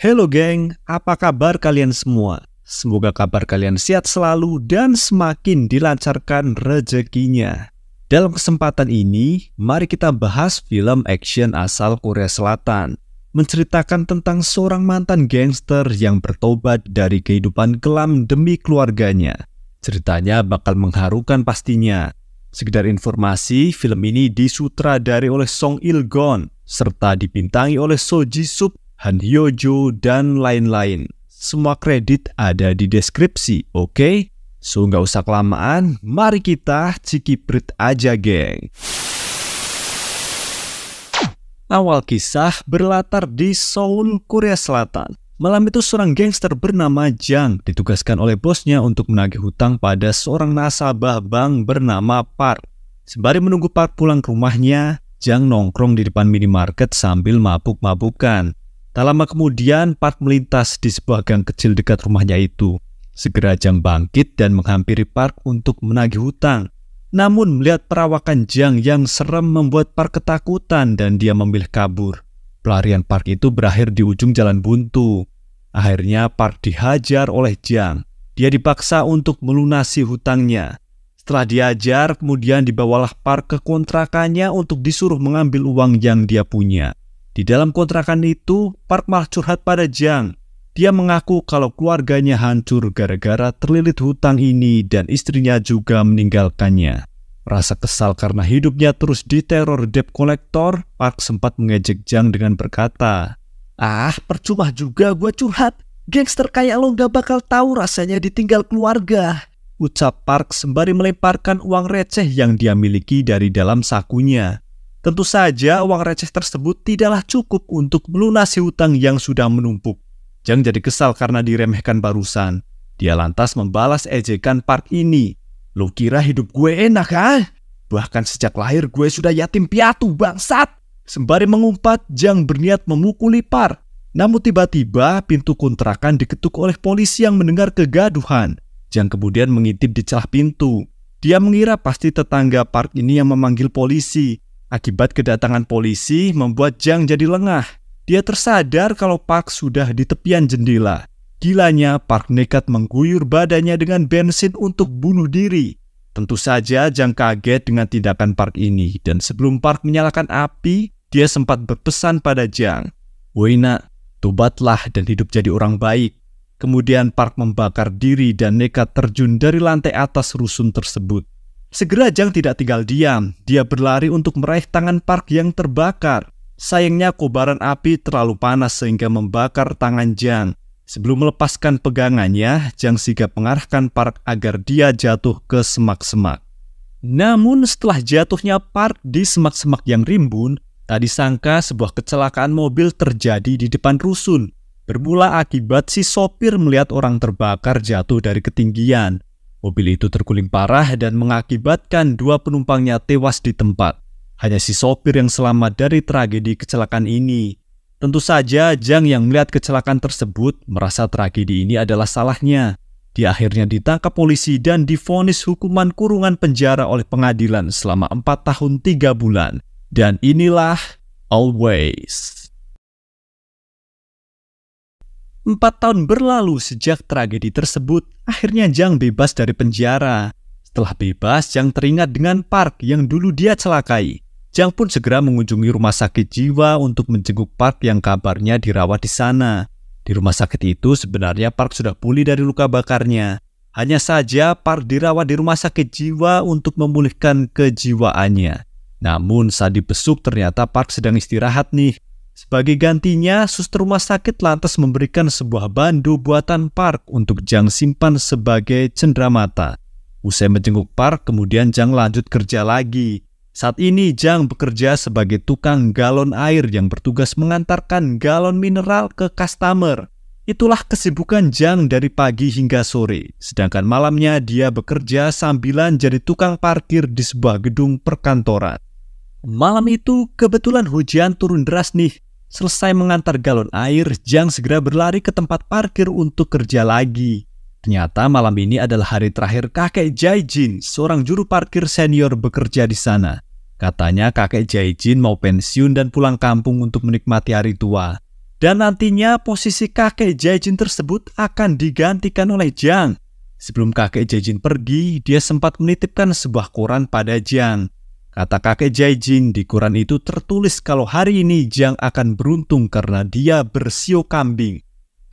Halo geng, apa kabar kalian semua? Semoga kabar kalian sehat selalu dan semakin dilancarkan rezekinya. Dalam kesempatan ini, mari kita bahas film action asal Korea Selatan. Menceritakan tentang seorang mantan gangster yang bertobat dari kehidupan kelam demi keluarganya. Ceritanya bakal mengharukan pastinya. Sekedar informasi, film ini disutradari oleh Song Il-gon serta dipintangi oleh So Ji-sup Han Hyojo, dan lain-lain. Semua kredit ada di deskripsi, oke? Okay? So, nggak usah kelamaan, mari kita cikiprit aja, geng. Awal kisah berlatar di Seoul, Korea Selatan. Malam itu seorang gangster bernama Jang ditugaskan oleh bosnya untuk menagih hutang pada seorang nasabah bank bernama Park. Sembari menunggu Park pulang ke rumahnya, Jang nongkrong di depan minimarket sambil mabuk-mabukan. Tak lama kemudian, Pat melintas di sebuah gang kecil dekat rumahnya itu. Segera Jang bangkit dan menghampiri Park untuk menagih hutang. Namun melihat perawakan Jang yang serem membuat Park ketakutan dan dia memilih kabur. Pelarian Park itu berakhir di ujung jalan buntu. Akhirnya Park dihajar oleh Jang. Dia dipaksa untuk melunasi hutangnya. Setelah diajar, kemudian dibawalah Park ke kontrakannya untuk disuruh mengambil uang yang dia punya. Di dalam kontrakan itu, Park malah curhat pada Jang. Dia mengaku kalau keluarganya hancur gara-gara terlilit hutang ini dan istrinya juga meninggalkannya. Rasa kesal karena hidupnya terus diteror debt collector, Park sempat mengejek Jang dengan berkata, Ah, percuma juga gue curhat. Gangster kayak lo gak bakal tahu rasanya ditinggal keluarga. Ucap Park sembari melemparkan uang receh yang dia miliki dari dalam sakunya. Tentu saja uang receh tersebut tidaklah cukup untuk melunasi hutang yang sudah menumpuk. Jang jadi kesal karena diremehkan barusan. Dia lantas membalas ejekan Park ini. Lo kira hidup gue enak ah? Bahkan sejak lahir gue sudah yatim piatu bangsat. Sembari mengumpat, Jang berniat memukuli Park. Namun tiba-tiba pintu kontrakan diketuk oleh polisi yang mendengar kegaduhan. Jang kemudian mengintip di celah pintu. Dia mengira pasti tetangga Park ini yang memanggil polisi. Akibat kedatangan polisi membuat Jang jadi lengah. Dia tersadar kalau Park sudah di tepian jendela. Gilanya, Park nekat mengguyur badannya dengan bensin untuk bunuh diri. Tentu saja Jang kaget dengan tindakan Park ini dan sebelum Park menyalakan api, dia sempat berpesan pada Jang, "Wena, tobatlah dan hidup jadi orang baik." Kemudian Park membakar diri dan nekat terjun dari lantai atas rusun tersebut. Segera Jang tidak tinggal diam. Dia berlari untuk meraih tangan Park yang terbakar. Sayangnya kobaran api terlalu panas sehingga membakar tangan Jang. Sebelum melepaskan pegangannya, Jang sigap mengarahkan Park agar dia jatuh ke semak-semak. Namun setelah jatuhnya Park di semak-semak yang rimbun, tak disangka sebuah kecelakaan mobil terjadi di depan rusun. Bermula akibat si sopir melihat orang terbakar jatuh dari ketinggian. Mobil itu terguling parah dan mengakibatkan dua penumpangnya tewas di tempat. Hanya si sopir yang selamat dari tragedi kecelakaan ini. Tentu saja Jang yang melihat kecelakaan tersebut merasa tragedi ini adalah salahnya. Dia akhirnya ditangkap polisi dan difonis hukuman kurungan penjara oleh pengadilan selama 4 tahun 3 bulan. Dan inilah Always. Empat tahun berlalu sejak tragedi tersebut, akhirnya Jang bebas dari penjara. Setelah bebas, Jang teringat dengan Park yang dulu dia celakai. Jang pun segera mengunjungi rumah sakit jiwa untuk menjenguk Park yang kabarnya dirawat di sana. Di rumah sakit itu sebenarnya Park sudah pulih dari luka bakarnya. Hanya saja Park dirawat di rumah sakit jiwa untuk memulihkan kejiwaannya. Namun saat dibesuk ternyata Park sedang istirahat nih sebagai gantinya, suster rumah sakit lantas memberikan sebuah bandu buatan Park untuk Jang simpan sebagai cenderamata. Usai menjenguk Park, kemudian Jang lanjut kerja lagi. Saat ini Jang bekerja sebagai tukang galon air yang bertugas mengantarkan galon mineral ke customer. Itulah kesibukan Jang dari pagi hingga sore. Sedangkan malamnya dia bekerja sambilan jadi tukang parkir di sebuah gedung perkantoran. Malam itu kebetulan hujan turun deras nih Selesai mengantar galon air, Jang segera berlari ke tempat parkir untuk kerja lagi. Ternyata malam ini adalah hari terakhir kakek Jin, seorang juru parkir senior bekerja di sana. Katanya kakek Jin mau pensiun dan pulang kampung untuk menikmati hari tua. Dan nantinya posisi kakek Jin tersebut akan digantikan oleh Jang. Sebelum kakek Jin pergi, dia sempat menitipkan sebuah koran pada Jang. Kata kakek Jaijin di Quran itu tertulis kalau hari ini Jiang akan beruntung karena dia bersio kambing.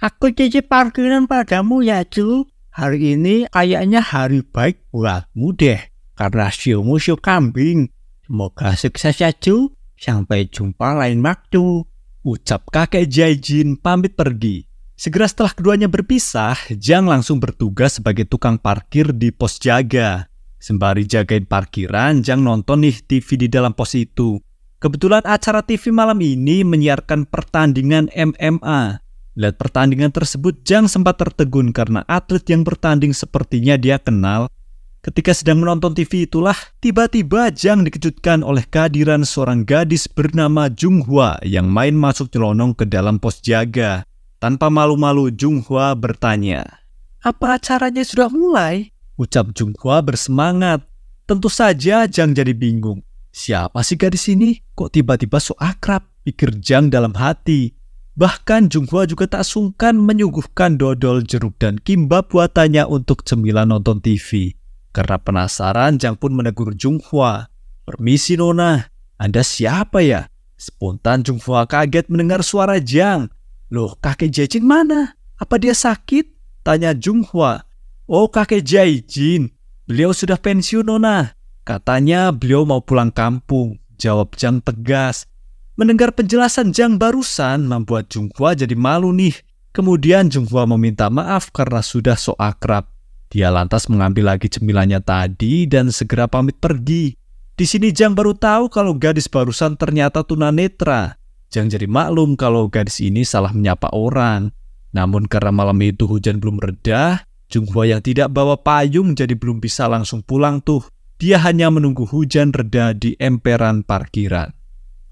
Aku cuci parkiran padamu ya cu. Hari ini kayaknya hari baik buatmu deh. Karena siomu sio kambing. Semoga sukses ya cu. Sampai jumpa lain waktu. Ucap kakek Jaijin pamit pergi. Segera setelah keduanya berpisah, Jiang langsung bertugas sebagai tukang parkir di pos jaga. Sembari jagain parkiran, Jang nonton nih TV di dalam pos itu. Kebetulan acara TV malam ini menyiarkan pertandingan MMA. Lihat pertandingan tersebut, Jang sempat tertegun karena atlet yang bertanding sepertinya dia kenal. Ketika sedang menonton TV itulah, tiba-tiba Jang dikejutkan oleh kehadiran seorang gadis bernama Jung Hwa yang main masuk celonong ke dalam pos jaga. Tanpa malu-malu, Jung Hwa bertanya, Apa acaranya sudah mulai? Ucap Jungkwa bersemangat. Tentu saja Jang jadi bingung. Siapa sih gadis ini? Kok tiba-tiba so akrab? Pikir Jang dalam hati. Bahkan Jungkwa juga tak sungkan menyuguhkan dodol jeruk dan buat buatannya untuk cemilan nonton TV. Karena penasaran, Jang pun menegur Jungkwa. Permisi Nona, Anda siapa ya? Spontan Jungkwa kaget mendengar suara Jang. Loh, kakek Jejin mana? Apa dia sakit? Tanya Jungkwa. Oh kakek Jin, beliau sudah pensiun nona. Katanya beliau mau pulang kampung, jawab Jang tegas. Mendengar penjelasan Jang barusan membuat Junghua jadi malu nih. Kemudian Junghua meminta maaf karena sudah so akrab. Dia lantas mengambil lagi cemilannya tadi dan segera pamit pergi. Di sini Jang baru tahu kalau gadis barusan ternyata tunanetra. Jang jadi maklum kalau gadis ini salah menyapa orang. Namun karena malam itu hujan belum reda, Junghua yang tidak bawa payung jadi belum bisa langsung pulang tuh. Dia hanya menunggu hujan reda di emperan parkiran.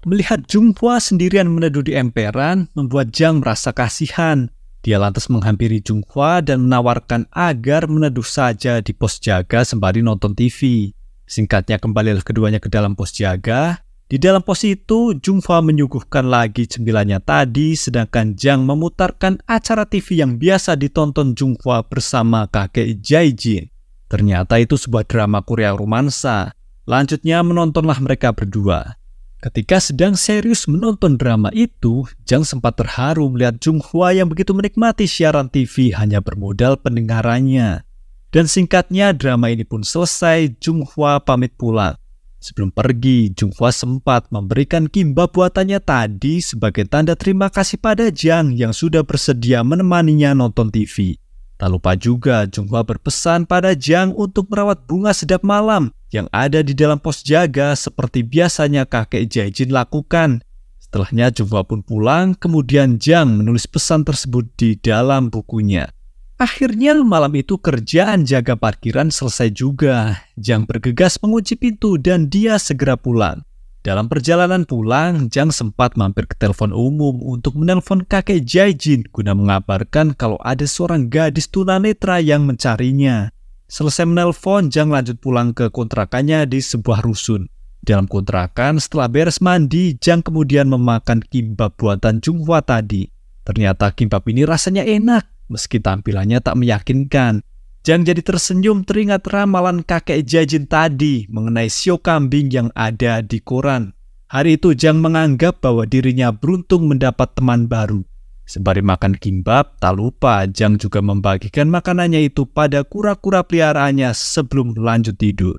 Melihat Junghua sendirian meneduh di emperan membuat Jang merasa kasihan. Dia lantas menghampiri Junghua dan menawarkan agar meneduh saja di pos jaga sembari nonton TV. Singkatnya kembali keduanya ke dalam pos jaga di dalam posisi itu, Jung Jungfa menyuguhkan lagi cembilannya tadi, sedangkan Jang memutarkan acara TV yang biasa ditonton Jung Jungfa bersama kakek Jin. Ternyata itu sebuah drama Korea romansa. Lanjutnya menontonlah mereka berdua. Ketika sedang serius menonton drama itu, Jang sempat terharu melihat Jung Hwa yang begitu menikmati siaran TV hanya bermodal pendengarannya. Dan singkatnya drama ini pun selesai, Jung Hwa pamit pulang. Sebelum pergi, Junghwa sempat memberikan kimba buatannya tadi sebagai tanda terima kasih pada Jiang yang sudah bersedia menemaninya nonton TV. Tak lupa juga Junghwa berpesan pada Jiang untuk merawat bunga sedap malam yang ada di dalam pos jaga seperti biasanya kakek Jaijin lakukan. Setelahnya Junghwa pun pulang, kemudian Jiang menulis pesan tersebut di dalam bukunya. Akhirnya malam itu kerjaan jaga parkiran selesai juga. Jang bergegas mengunci pintu dan dia segera pulang. Dalam perjalanan pulang, Jang sempat mampir ke telepon umum untuk menelpon kakek Jaijin guna mengabarkan kalau ada seorang gadis tunanetra yang mencarinya. Selesai menelpon, Jang lanjut pulang ke kontrakannya di sebuah rusun. Dalam kontrakan, setelah beres mandi, Jang kemudian memakan kimbab buatan Jungwa tadi. Ternyata kimbab ini rasanya enak meski tampilannya tak meyakinkan. Jang jadi tersenyum teringat ramalan kakek Jajin tadi mengenai sio kambing yang ada di koran. Hari itu Jang menganggap bahwa dirinya beruntung mendapat teman baru. Sembari makan kimbab, tak lupa Jang juga membagikan makanannya itu pada kura-kura peliharaannya sebelum lanjut tidur.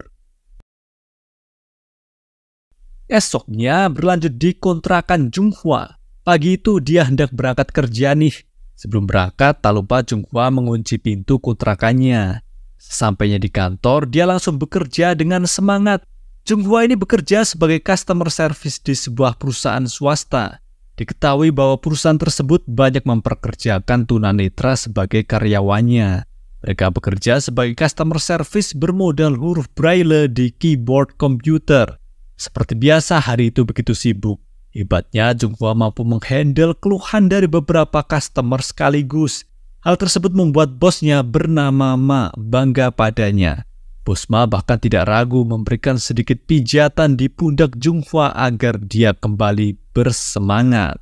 Esoknya berlanjut di kontrakan Hwa. Pagi itu dia hendak berangkat kerja nih, Sebelum berangkat, tak lupa Jungkwa mengunci pintu kontrakannya. Sampainya di kantor, dia langsung bekerja dengan semangat. Jungkwa ini bekerja sebagai customer service di sebuah perusahaan swasta. Diketahui bahwa perusahaan tersebut banyak memperkerjakan tunanetra sebagai karyawannya. Mereka bekerja sebagai customer service bermodal huruf braille di keyboard komputer. Seperti biasa, hari itu begitu sibuk. Hebatnya, Junghua mampu menghandle keluhan dari beberapa customer sekaligus. Hal tersebut membuat bosnya bernama Ma bangga padanya. Bos Ma bahkan tidak ragu memberikan sedikit pijatan di pundak Junghua agar dia kembali bersemangat.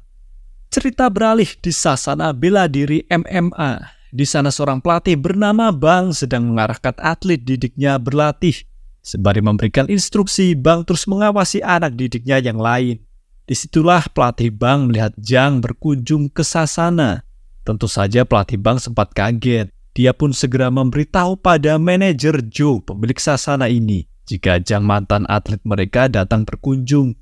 Cerita beralih di sasana bela diri MMA. Di sana seorang pelatih bernama Bang sedang mengarahkan atlet didiknya berlatih. Sembari memberikan instruksi, Bang terus mengawasi anak didiknya yang lain. Disitulah pelatih Bang melihat Jang berkunjung ke Sasana. Tentu saja pelatih Bang sempat kaget. Dia pun segera memberitahu pada manajer Joe, pemilik Sasana ini, jika Jang mantan atlet mereka datang berkunjung.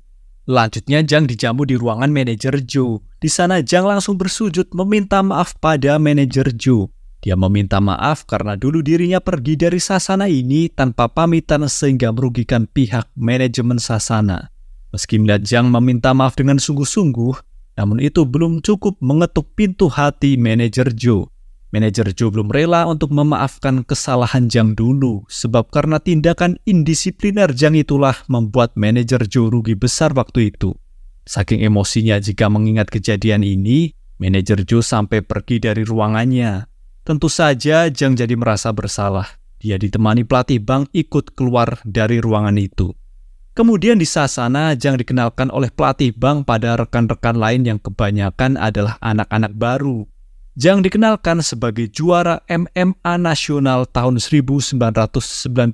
Lanjutnya Jang dijamu di ruangan manajer Joe. Di sana Jang langsung bersujud meminta maaf pada manajer Joe. Dia meminta maaf karena dulu dirinya pergi dari Sasana ini tanpa pamitan sehingga merugikan pihak manajemen Sasana. Meski melihat Jiang meminta maaf dengan sungguh-sungguh, namun itu belum cukup mengetuk pintu hati manajer Joe. Manajer Joe belum rela untuk memaafkan kesalahan Jiang dulu, sebab karena tindakan indisipliner Jiang itulah membuat manajer Joe rugi besar waktu itu. Saking emosinya jika mengingat kejadian ini, manajer Joe sampai pergi dari ruangannya. Tentu saja Jiang jadi merasa bersalah. Dia ditemani pelatih bank ikut keluar dari ruangan itu. Kemudian di sasana yang dikenalkan oleh pelatih bank pada rekan-rekan lain yang kebanyakan adalah anak-anak baru. Yang dikenalkan sebagai juara MMA nasional tahun 1999.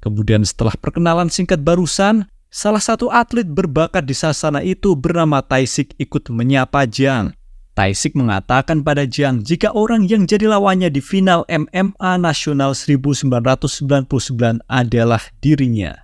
Kemudian setelah perkenalan singkat barusan, salah satu atlet berbakat di sasana itu bernama Taisik ikut menyapa Jang. Taisik mengatakan pada Jang jika orang yang jadi lawannya di final MMA nasional 1999 adalah dirinya.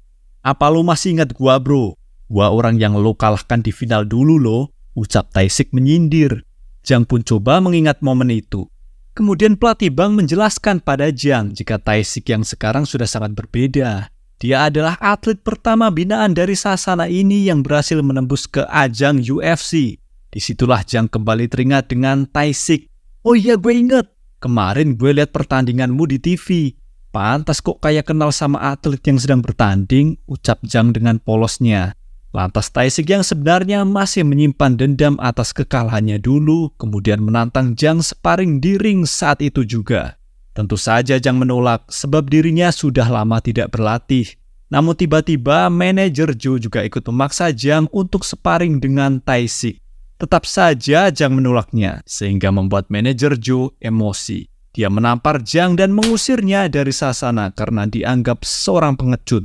Apa lo masih ingat gua bro? Gua orang yang lo kalahkan di final dulu lo, ucap Taisik menyindir. Jang pun coba mengingat momen itu. Kemudian pelatih Bang menjelaskan pada Jang jika Taisik yang sekarang sudah sangat berbeda. Dia adalah atlet pertama binaan dari Sasana ini yang berhasil menembus ke ajang UFC. Disitulah Jang kembali teringat dengan Taisik. Oh iya gue inget, kemarin gue lihat pertandinganmu di TV. Pantas kok kayak kenal sama atlet yang sedang bertanding, ucap Jang dengan polosnya. Lantas Taisik yang sebenarnya masih menyimpan dendam atas kekalahannya dulu, kemudian menantang Jang separing di ring saat itu juga. Tentu saja Jang menolak sebab dirinya sudah lama tidak berlatih. Namun tiba-tiba manajer Jo juga ikut memaksa Jang untuk separing dengan Taisik. Tetap saja Jang menolaknya, sehingga membuat manajer Jo emosi. Dia menampar Jang dan mengusirnya dari sasana karena dianggap seorang pengecut.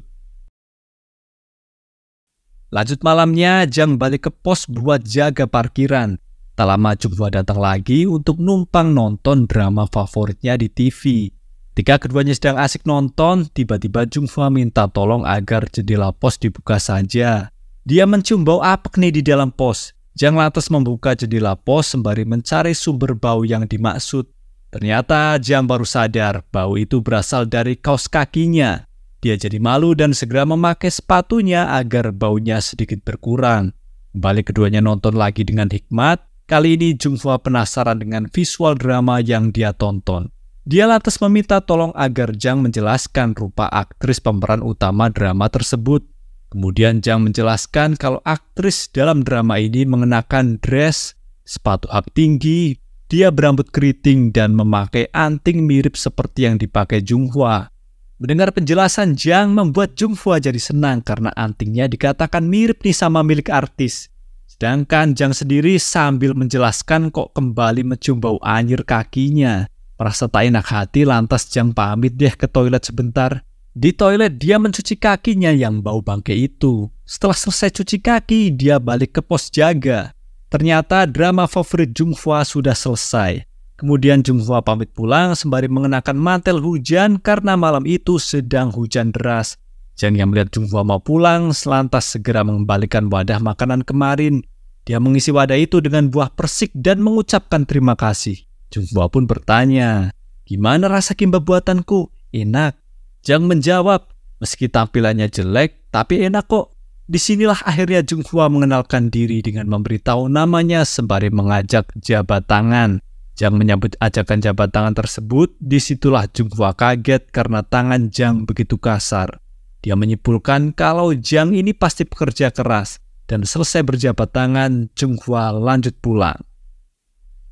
Lanjut malamnya, Jang balik ke pos buat jaga parkiran. Tak lama Jubwa datang lagi untuk numpang nonton drama favoritnya di TV. Ketika keduanya sedang asik nonton, tiba-tiba Junghwa minta tolong agar jendela pos dibuka saja. Dia mencium bau apek nih di dalam pos. Jang lantas membuka jendela pos sembari mencari sumber bau yang dimaksud. Ternyata Jam baru sadar bau itu berasal dari kaos kakinya. Dia jadi malu dan segera memakai sepatunya agar baunya sedikit berkurang. Kembali keduanya nonton lagi dengan hikmat. Kali ini Junghwa penasaran dengan visual drama yang dia tonton. Dia lantas meminta tolong agar Jang menjelaskan rupa aktris pemeran utama drama tersebut. Kemudian Jang menjelaskan kalau aktris dalam drama ini mengenakan dress, sepatu hak tinggi, dia berambut keriting dan memakai anting mirip seperti yang dipakai Jung Hwa. Mendengar penjelasan Jang membuat Jung Hwa jadi senang karena antingnya dikatakan mirip nih sama milik artis. Sedangkan Jang sendiri sambil menjelaskan kok kembali mencium bau anjir kakinya. Merasa tak enak hati lantas Jang pamit deh ke toilet sebentar. Di toilet, dia mencuci kakinya yang bau bangke itu. Setelah selesai cuci kaki, dia balik ke pos jaga. Ternyata drama favorit Jung Hwa sudah selesai. Kemudian Jung Hwa pamit pulang sembari mengenakan mantel hujan karena malam itu sedang hujan deras. Jan yang melihat Hwa mau pulang, selantas segera mengembalikan wadah makanan kemarin. Dia mengisi wadah itu dengan buah persik dan mengucapkan terima kasih. Jung Hwa pun bertanya, Gimana rasa kimbab buatanku? Enak. Jang menjawab, meski tampilannya jelek, tapi enak kok. Disinilah akhirnya Jung Hwa mengenalkan diri dengan memberitahu namanya sembari mengajak jabat tangan. Jang menyambut ajakan jabat tangan tersebut, disitulah Jung Hwa kaget karena tangan Jang begitu kasar. Dia menyimpulkan kalau Jang ini pasti pekerja keras, dan selesai berjabat tangan, Jung Hwa lanjut pulang.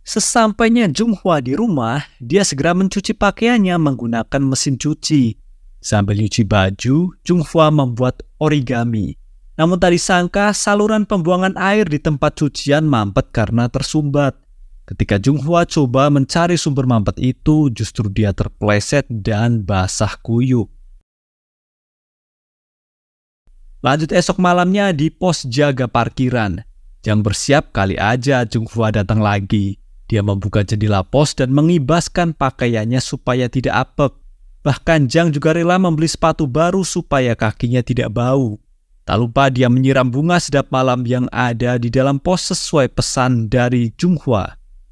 Sesampainya Jung Hwa di rumah, dia segera mencuci pakaiannya menggunakan mesin cuci. Sambil nyuci baju, Jung Hwa membuat origami. Namun tak disangka saluran pembuangan air di tempat cucian mampet karena tersumbat. Ketika Jung Hwa coba mencari sumber mampet itu, justru dia terpleset dan basah kuyup. Lanjut esok malamnya di pos jaga parkiran. Yang bersiap kali aja Jung Hwa datang lagi. Dia membuka jendela pos dan mengibaskan pakaiannya supaya tidak apek. Bahkan Jang juga rela membeli sepatu baru supaya kakinya tidak bau. Tak lupa dia menyiram bunga sedap malam yang ada di dalam pos sesuai pesan dari Jung Hwa.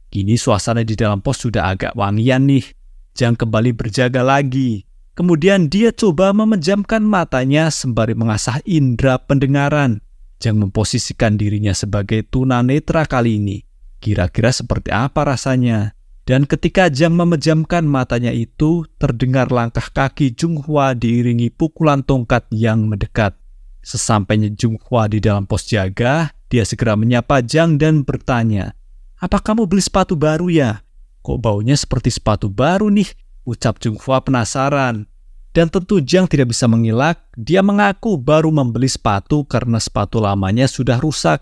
Kini suasana di dalam pos sudah agak wangian nih. Jang kembali berjaga lagi. Kemudian dia coba memejamkan matanya sembari mengasah indera pendengaran. Jang memposisikan dirinya sebagai tunanetra kali ini. Kira-kira seperti apa rasanya? Dan ketika Jang memejamkan matanya itu, terdengar langkah kaki Jung Hwa diiringi pukulan tongkat yang mendekat. Sesampainya Jung Hwa di dalam pos jaga, dia segera menyapa Jang dan bertanya, Apa kamu beli sepatu baru ya? Kok baunya seperti sepatu baru nih? Ucap Jung Hwa penasaran. Dan tentu Jang tidak bisa mengilak, dia mengaku baru membeli sepatu karena sepatu lamanya sudah rusak.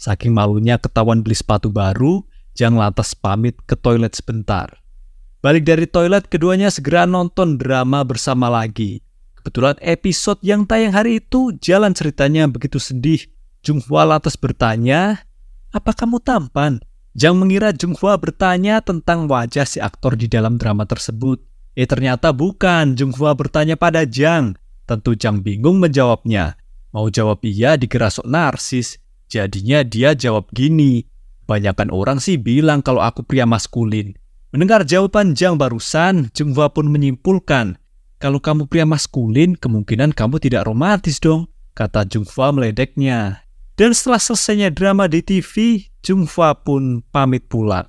Saking malunya ketahuan beli sepatu baru, Jang lantas pamit ke toilet sebentar. Balik dari toilet, keduanya segera nonton drama bersama lagi. Kebetulan episode yang tayang hari itu jalan ceritanya begitu sedih. Hwa lantas bertanya, apa kamu tampan? Jang mengira Hwa bertanya tentang wajah si aktor di dalam drama tersebut. Eh ternyata bukan, Hwa bertanya pada Jang. Tentu Jang bingung menjawabnya. Mau jawab iya digerasok narsis. Jadinya dia jawab gini. Banyakan orang sih bilang kalau aku pria maskulin. Mendengar jawaban Jang barusan, Hwa pun menyimpulkan kalau kamu pria maskulin, kemungkinan kamu tidak romantis dong, kata Jungfa meledeknya. Dan setelah selesainya drama di TV, Jungfa pun pamit pulang.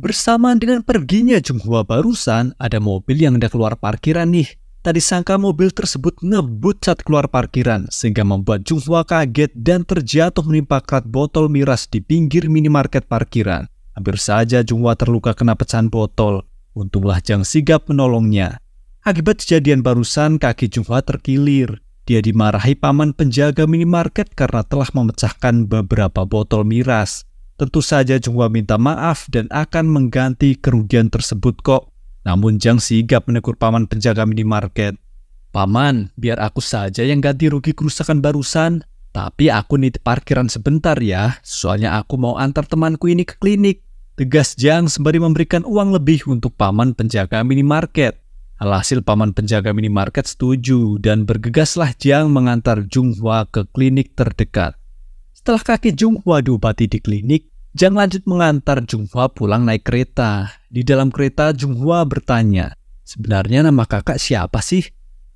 Bersamaan dengan perginya Hwa barusan, ada mobil yang hendak keluar parkiran nih. Tadi sangka mobil tersebut ngebut saat keluar parkiran, sehingga membuat Hwa kaget dan terjatuh menimpa krat botol miras di pinggir minimarket parkiran. Hampir saja Hwa terluka kena pecahan botol. Untunglah Jang Sigap menolongnya. Akibat kejadian barusan, kaki Junghwa terkilir. Dia dimarahi paman penjaga minimarket karena telah memecahkan beberapa botol miras. Tentu saja Junghwa minta maaf dan akan mengganti kerugian tersebut kok. Namun Jang sigap menegur paman penjaga minimarket. Paman, biar aku saja yang ganti rugi kerusakan barusan. Tapi aku nitip parkiran sebentar ya, soalnya aku mau antar temanku ini ke klinik. Tegas Jang sembari memberikan uang lebih untuk paman penjaga minimarket. Alhasil paman penjaga minimarket setuju dan bergegaslah Jiang mengantar Jung Hwa ke klinik terdekat. Setelah kaki Jung Hwa diobati di klinik, Jiang lanjut mengantar Jung Hwa pulang naik kereta. Di dalam kereta Jung Hwa bertanya, "Sebenarnya nama kakak siapa sih?"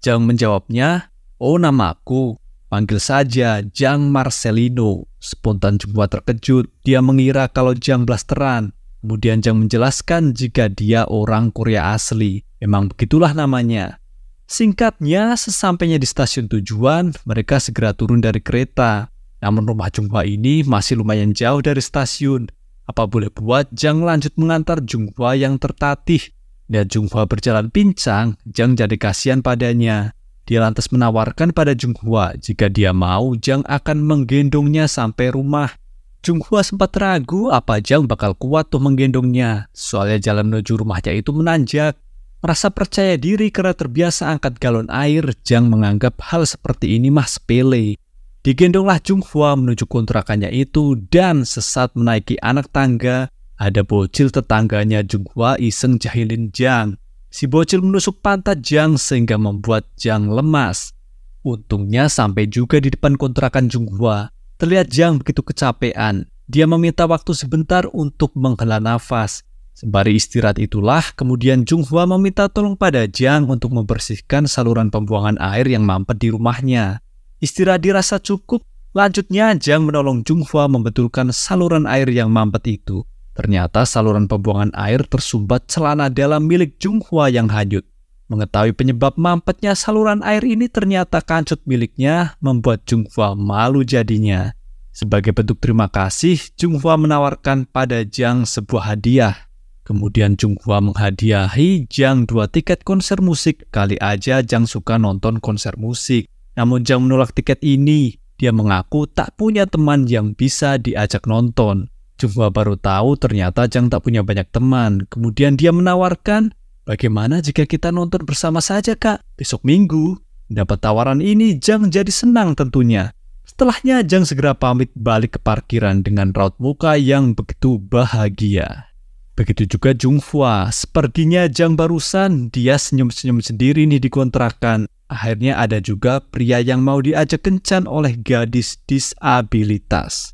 Jiang menjawabnya, "Oh, nama aku Panggil saja Jiang Marcelino." Spontan Hwa terkejut. Dia mengira kalau Jiang blasteran. Kemudian Jang menjelaskan jika dia orang Korea asli. Memang begitulah namanya. Singkatnya, sesampainya di stasiun tujuan, mereka segera turun dari kereta. Namun rumah Junghwa ini masih lumayan jauh dari stasiun. Apa boleh buat Jang lanjut mengantar Junghwa yang tertatih. Dan Junghwa berjalan pincang, Jang jadi kasihan padanya. Dia lantas menawarkan pada Junghwa jika dia mau, Jang akan menggendongnya sampai rumah. Jung Hwa sempat ragu apa Jang bakal kuat tuh menggendongnya, soalnya jalan menuju rumahnya itu menanjak. Merasa percaya diri karena terbiasa angkat galon air, Jang menganggap hal seperti ini mah sepele. Digendonglah Jung Hwa menuju kontrakannya itu dan sesat menaiki anak tangga. Ada bocil tetangganya Jung Hwa iseng jahilin Jang. Si bocil menusuk pantat Jang sehingga membuat Jang lemas. Untungnya sampai juga di depan kontrakan Jung Hwa. Terlihat Jang begitu kecapean. Dia meminta waktu sebentar untuk menghela nafas. Sembari istirahat itulah, kemudian Jung Hwa meminta tolong pada Jiang untuk membersihkan saluran pembuangan air yang mampet di rumahnya. Istirahat dirasa cukup, lanjutnya Jiang menolong Jung Hwa membetulkan saluran air yang mampet itu. Ternyata saluran pembuangan air tersumbat celana dalam milik Jung Hwa yang hanyut. Mengetahui penyebab mampetnya saluran air ini ternyata kancut miliknya membuat Junghua malu jadinya. Sebagai bentuk terima kasih, Junghua menawarkan pada Jang sebuah hadiah. Kemudian Junghua menghadiahi Jang dua tiket konser musik, kali aja Jang suka nonton konser musik. Namun Jang menolak tiket ini, dia mengaku tak punya teman yang bisa diajak nonton. Junghua baru tahu ternyata Jang tak punya banyak teman, kemudian dia menawarkan Bagaimana jika kita nonton bersama saja, Kak? Besok minggu. Dapat tawaran ini, Jang jadi senang tentunya. Setelahnya, Jang segera pamit balik ke parkiran dengan raut muka yang begitu bahagia. Begitu juga Jung Hua. Sepertinya Jang barusan, dia senyum-senyum sendiri nih dikontrakan. Akhirnya ada juga pria yang mau diajak kencan oleh gadis disabilitas.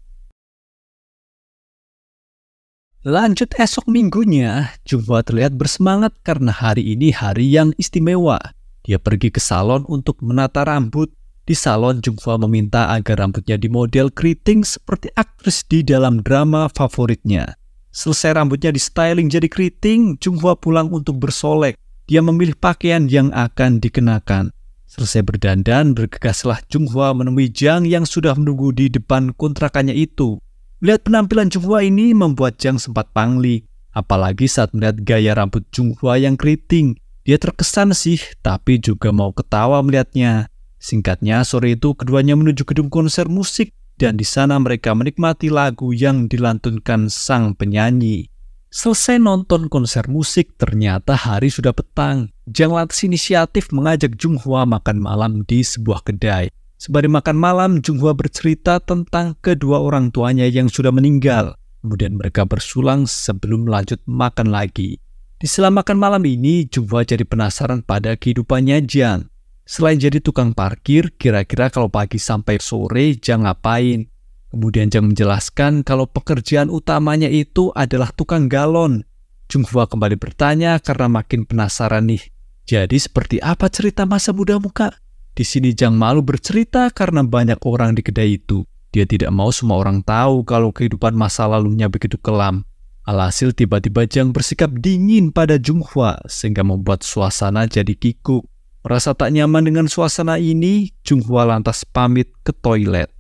Lanjut esok minggunya, Jungwa terlihat bersemangat karena hari ini hari yang istimewa. Dia pergi ke salon untuk menata rambut. Di salon, Jungwa meminta agar rambutnya dimodel keriting seperti aktris di dalam drama favoritnya. Selesai rambutnya di styling jadi keriting, Jungwa pulang untuk bersolek. Dia memilih pakaian yang akan dikenakan. Selesai berdandan, bergegaslah Junghwa menemui Jang yang sudah menunggu di depan kontrakannya itu. Melihat penampilan Hwa ini membuat Jang sempat pangli, apalagi saat melihat gaya rambut Jung Hwa yang keriting. Dia terkesan sih, tapi juga mau ketawa melihatnya. Singkatnya, sore itu keduanya menuju gedung konser musik dan di sana mereka menikmati lagu yang dilantunkan sang penyanyi. Selesai nonton konser musik, ternyata hari sudah petang. Jang lantas inisiatif mengajak Jung Hwa makan malam di sebuah kedai. Sebari makan malam, Jung Hwa bercerita tentang kedua orang tuanya yang sudah meninggal. Kemudian mereka bersulang sebelum lanjut makan lagi. Di selama makan malam ini, Jung Hwa jadi penasaran pada kehidupannya Jiang. Selain jadi tukang parkir, kira-kira kalau pagi sampai sore Jiang ngapain? Kemudian Jiang menjelaskan kalau pekerjaan utamanya itu adalah tukang galon. Jung Hwa kembali bertanya karena makin penasaran nih. Jadi seperti apa cerita masa mudamu kak? Di sini Jang malu bercerita karena banyak orang di kedai itu. Dia tidak mau semua orang tahu kalau kehidupan masa lalunya begitu kelam. Alhasil tiba-tiba Jang bersikap dingin pada Jung Hwa sehingga membuat suasana jadi kikuk. Merasa tak nyaman dengan suasana ini, Jung Hwa lantas pamit ke toilet.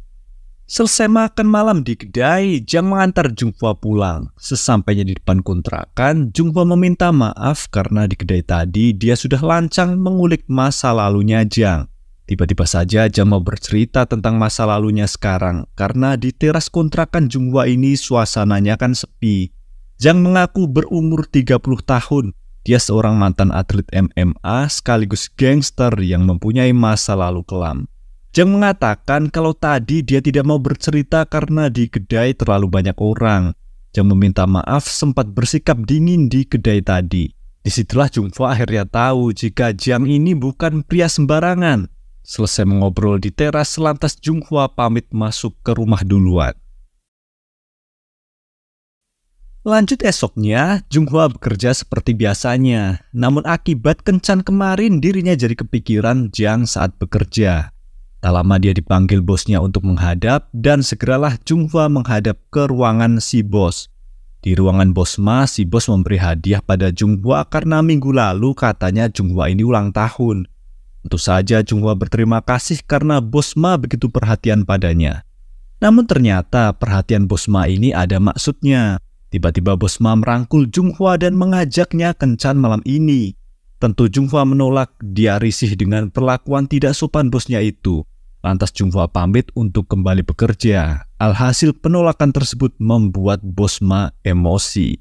Selesai makan malam di kedai, Jang mengantar Jung Hwa pulang. Sesampainya di depan kontrakan, Jung Hwa meminta maaf karena di kedai tadi dia sudah lancang mengulik masa lalunya Jang. Tiba-tiba saja Jamal bercerita tentang masa lalunya sekarang karena di teras kontrakan Jungwa ini suasananya kan sepi. Jang mengaku berumur 30 tahun. Dia seorang mantan atlet MMA sekaligus gangster yang mempunyai masa lalu kelam. Jang mengatakan kalau tadi dia tidak mau bercerita karena di kedai terlalu banyak orang. Jang meminta maaf sempat bersikap dingin di kedai tadi. Disitulah Jungfa akhirnya tahu jika Jang ini bukan pria sembarangan. Selesai mengobrol di teras, lantas Junghua pamit masuk ke rumah duluan. Lanjut esoknya, Junghua bekerja seperti biasanya. Namun akibat kencan kemarin, dirinya jadi kepikiran Jiang saat bekerja. Tak lama dia dipanggil bosnya untuk menghadap dan segeralah Junghua menghadap ke ruangan si bos. Di ruangan bos Ma, si bos memberi hadiah pada Junghua karena minggu lalu katanya Junghua ini ulang tahun. Tentu saja Junghwa berterima kasih karena Bos Ma begitu perhatian padanya. Namun ternyata perhatian Bos Ma ini ada maksudnya. Tiba-tiba Bos Ma merangkul Junghwa dan mengajaknya kencan malam ini. Tentu Junghwa menolak, dia risih dengan perlakuan tidak sopan bosnya itu. Lantas Junghwa pamit untuk kembali bekerja. Alhasil penolakan tersebut membuat Bos Ma emosi.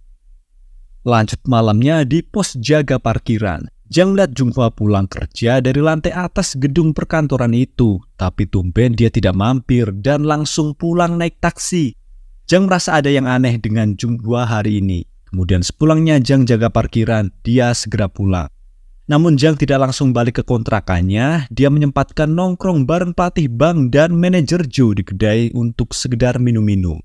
Lanjut malamnya di pos jaga parkiran. Jang Janglat jumpa pulang kerja dari lantai atas gedung perkantoran itu, tapi tumben dia tidak mampir dan langsung pulang naik taksi. Jang merasa ada yang aneh dengan Jung dua hari ini. Kemudian sepulangnya Jang jaga parkiran, dia segera pulang. Namun Jang tidak langsung balik ke kontrakannya, dia menyempatkan nongkrong bareng pelatih Bang dan manajer Joe di kedai untuk sekedar minum-minum.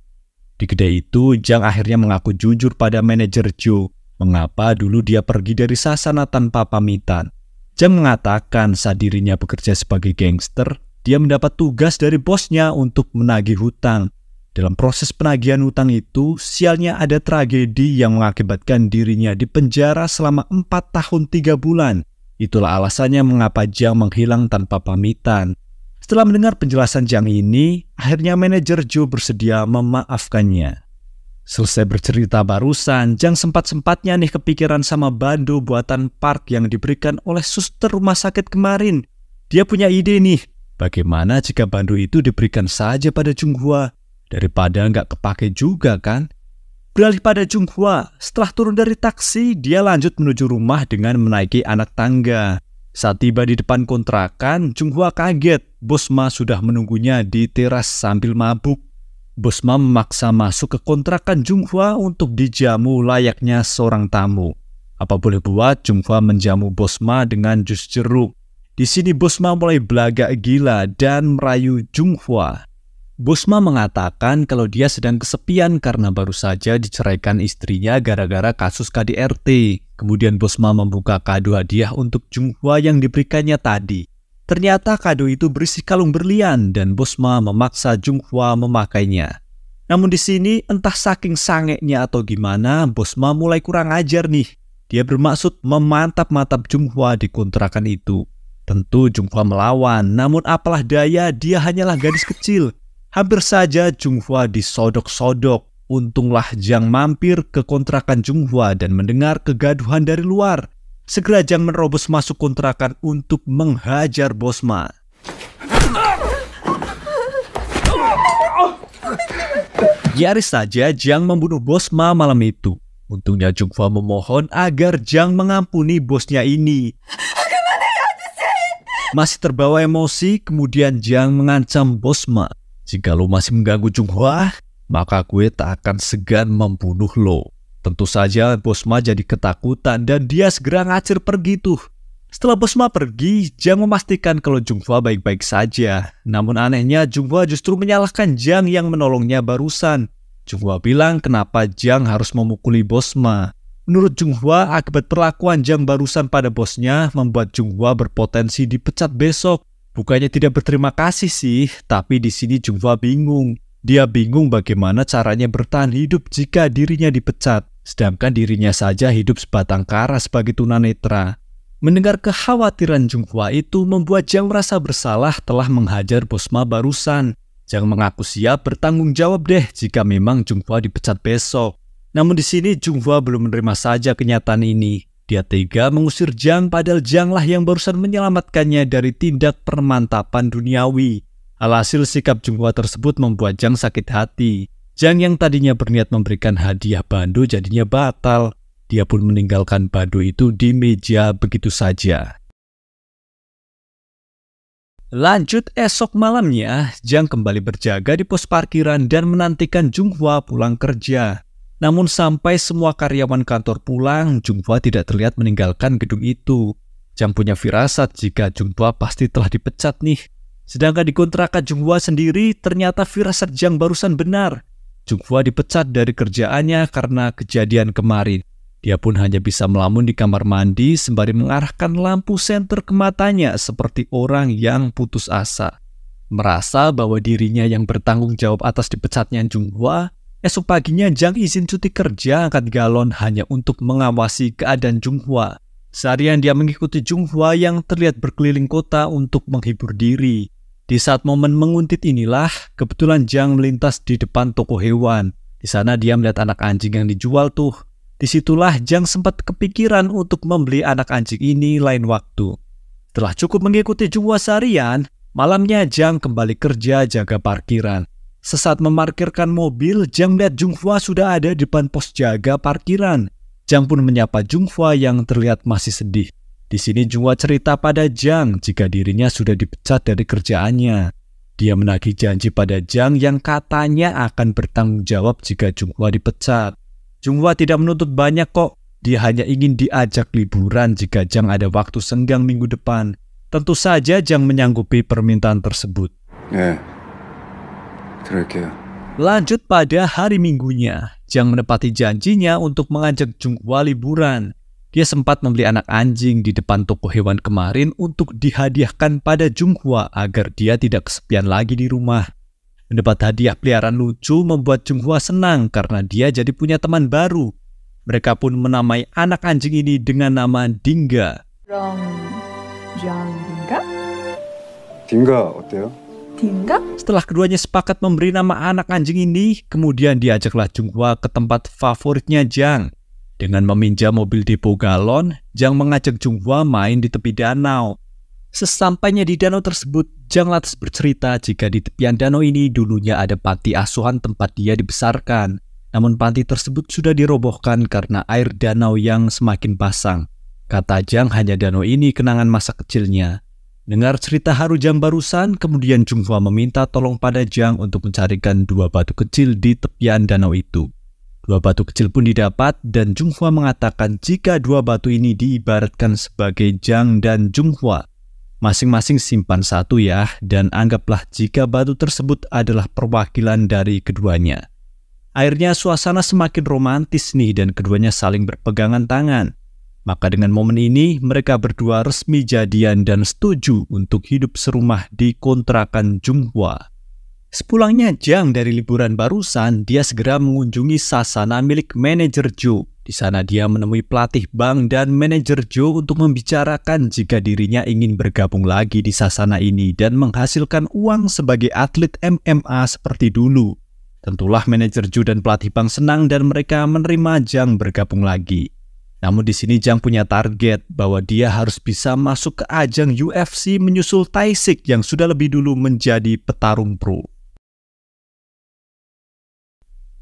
Di kedai itu, Jang akhirnya mengaku jujur pada manajer Joe Mengapa dulu dia pergi dari Sasana tanpa pamitan? Jam mengatakan saat dirinya bekerja sebagai gangster, dia mendapat tugas dari bosnya untuk menagih hutang. Dalam proses penagihan hutang itu, sialnya ada tragedi yang mengakibatkan dirinya dipenjara selama 4 tahun 3 bulan. Itulah alasannya mengapa Jang menghilang tanpa pamitan. Setelah mendengar penjelasan Jang ini, akhirnya manajer Joe bersedia memaafkannya. Selesai bercerita barusan, Jang sempat-sempatnya nih kepikiran sama bandu buatan Park yang diberikan oleh suster rumah sakit kemarin. Dia punya ide nih, bagaimana jika bandu itu diberikan saja pada Jung Hwa Daripada nggak kepake juga kan? Beralih pada Jung Hwa, setelah turun dari taksi, dia lanjut menuju rumah dengan menaiki anak tangga. Saat tiba di depan kontrakan, Jung Hwa kaget. Bosma sudah menunggunya di teras sambil mabuk. Busma memaksa masuk ke kontrakan Jung Hwa untuk dijamu layaknya seorang tamu. Apa boleh buat Jung Hwa menjamu Bosma dengan jus jeruk. Di sini Bosma mulai belagak gila dan merayu Jung Hwa. Bosma mengatakan kalau dia sedang kesepian karena baru saja diceraikan istrinya gara-gara kasus KDRT. Kemudian Bosma membuka kado hadiah untuk Jung Hwa yang diberikannya tadi. Ternyata kado itu berisi kalung berlian dan Bosma memaksa Jung Hwa memakainya. Namun di sini entah saking sangeknya atau gimana, Bosma mulai kurang ajar nih. Dia bermaksud memantap-mantap Hwa di kontrakan itu. Tentu Jung Hwa melawan, namun apalah daya dia hanyalah gadis kecil. Hampir saja Jung Hwa disodok-sodok. Untunglah Jang mampir ke kontrakan Jung Hwa dan mendengar kegaduhan dari luar segera Jang menerobos masuk kontrakan untuk menghajar Bosma. Nyaris saja Jang membunuh Bosma malam itu. Untungnya Jungfa memohon agar Jang mengampuni bosnya ini. Masih terbawa emosi, kemudian Jang mengancam Bosma. Jika lo masih mengganggu Junghua, maka gue tak akan segan membunuh lo. Tentu saja Bosma jadi ketakutan dan dia segera ngacir pergi tuh. Setelah Bosma pergi, Jang memastikan kalau Junghwa baik-baik saja. Namun anehnya Junghwa justru menyalahkan Jang yang menolongnya barusan. Junghwa bilang kenapa Jang harus memukuli Bosma. Menurut Junghwa, akibat perlakuan Jang barusan pada bosnya membuat Junghwa berpotensi dipecat besok. Bukannya tidak berterima kasih sih, tapi di sini Junghwa bingung. Dia bingung bagaimana caranya bertahan hidup jika dirinya dipecat, sedangkan dirinya saja hidup sebatang kara sebagai tunanetra. Mendengar kekhawatiran Jung Hwa itu membuat Jang merasa bersalah telah menghajar Bosma barusan. Jang mengaku siap bertanggung jawab deh jika memang Jung Hwa dipecat besok. Namun di sini Jung Hwa belum menerima saja kenyataan ini. Dia tega mengusir Jang padahal lah yang barusan menyelamatkannya dari tindak permantapan duniawi. Alhasil sikap Jungwa tersebut membuat Jang sakit hati. Jang yang tadinya berniat memberikan hadiah Bando jadinya batal. Dia pun meninggalkan Bando itu di meja begitu saja. Lanjut esok malamnya, Jang kembali berjaga di pos parkiran dan menantikan Jungwa pulang kerja. Namun sampai semua karyawan kantor pulang, Jungwa tidak terlihat meninggalkan gedung itu. Jang punya firasat jika Jungwa pasti telah dipecat nih. Sedangkan di kontrakan Junghua sendiri ternyata firasat Jang barusan benar. Junghua dipecat dari kerjaannya karena kejadian kemarin. Dia pun hanya bisa melamun di kamar mandi sembari mengarahkan lampu senter ke matanya seperti orang yang putus asa. Merasa bahwa dirinya yang bertanggung jawab atas dipecatnya Junghua, esok paginya Jang izin cuti kerja angkat galon hanya untuk mengawasi keadaan Junghua. Seharian dia mengikuti Junghua yang terlihat berkeliling kota untuk menghibur diri. Di saat momen menguntit inilah, kebetulan Jang melintas di depan toko hewan. Di sana dia melihat anak anjing yang dijual tuh. Disitulah Jang sempat kepikiran untuk membeli anak anjing ini lain waktu. Setelah cukup mengikuti jua seharian, malamnya Jang kembali kerja jaga parkiran. Sesaat memarkirkan mobil, Jang melihat Hwa sudah ada di depan pos jaga parkiran. Jang pun menyapa Hwa yang terlihat masih sedih. Di sini Jungwa cerita pada Jang jika dirinya sudah dipecat dari kerjaannya. Dia menagih janji pada Jang yang katanya akan bertanggung jawab jika Jungwa dipecat. Jungwa tidak menuntut banyak kok. Dia hanya ingin diajak liburan jika Jang ada waktu senggang minggu depan. Tentu saja Jang menyanggupi permintaan tersebut. Yeah. Ya. Lanjut pada hari minggunya, Jang menepati janjinya untuk mengajak Jungwa liburan. Dia sempat membeli anak anjing di depan toko hewan kemarin untuk dihadiahkan pada Jung Hwa agar dia tidak kesepian lagi di rumah. Mendapat hadiah peliharaan lucu membuat Jung Hwa senang karena dia jadi punya teman baru. Mereka pun menamai anak anjing ini dengan nama Dingga. Dingga? Dingga? Setelah keduanya sepakat memberi nama anak anjing ini, kemudian diajaklah Jung Hwa ke tempat favoritnya Jang dengan meminjam mobil depo galon, Jang mengajak Jung Hwa main di tepi danau. Sesampainya di danau tersebut, Jang lantas bercerita jika di tepian danau ini dulunya ada panti asuhan tempat dia dibesarkan. Namun panti tersebut sudah dirobohkan karena air danau yang semakin pasang. Kata Jang hanya danau ini kenangan masa kecilnya. Dengar cerita haru Jang barusan, kemudian Jung Hwa meminta tolong pada Jang untuk mencarikan dua batu kecil di tepian danau itu. Dua batu kecil pun didapat dan Jung Hwa mengatakan jika dua batu ini diibaratkan sebagai Jang dan Jung Hwa Masing-masing simpan satu ya dan anggaplah jika batu tersebut adalah perwakilan dari keduanya. Akhirnya suasana semakin romantis nih dan keduanya saling berpegangan tangan. Maka dengan momen ini mereka berdua resmi jadian dan setuju untuk hidup serumah di kontrakan Jung Hwa Sepulangnya Jang dari liburan barusan, dia segera mengunjungi sasana milik manajer Joe. Di sana dia menemui pelatih bank dan manajer Joe untuk membicarakan jika dirinya ingin bergabung lagi di sasana ini dan menghasilkan uang sebagai atlet MMA seperti dulu. Tentulah manajer Joe dan pelatih bank senang dan mereka menerima Jang bergabung lagi. Namun di sini Jang punya target bahwa dia harus bisa masuk ke ajang UFC menyusul Taisik yang sudah lebih dulu menjadi petarung pro.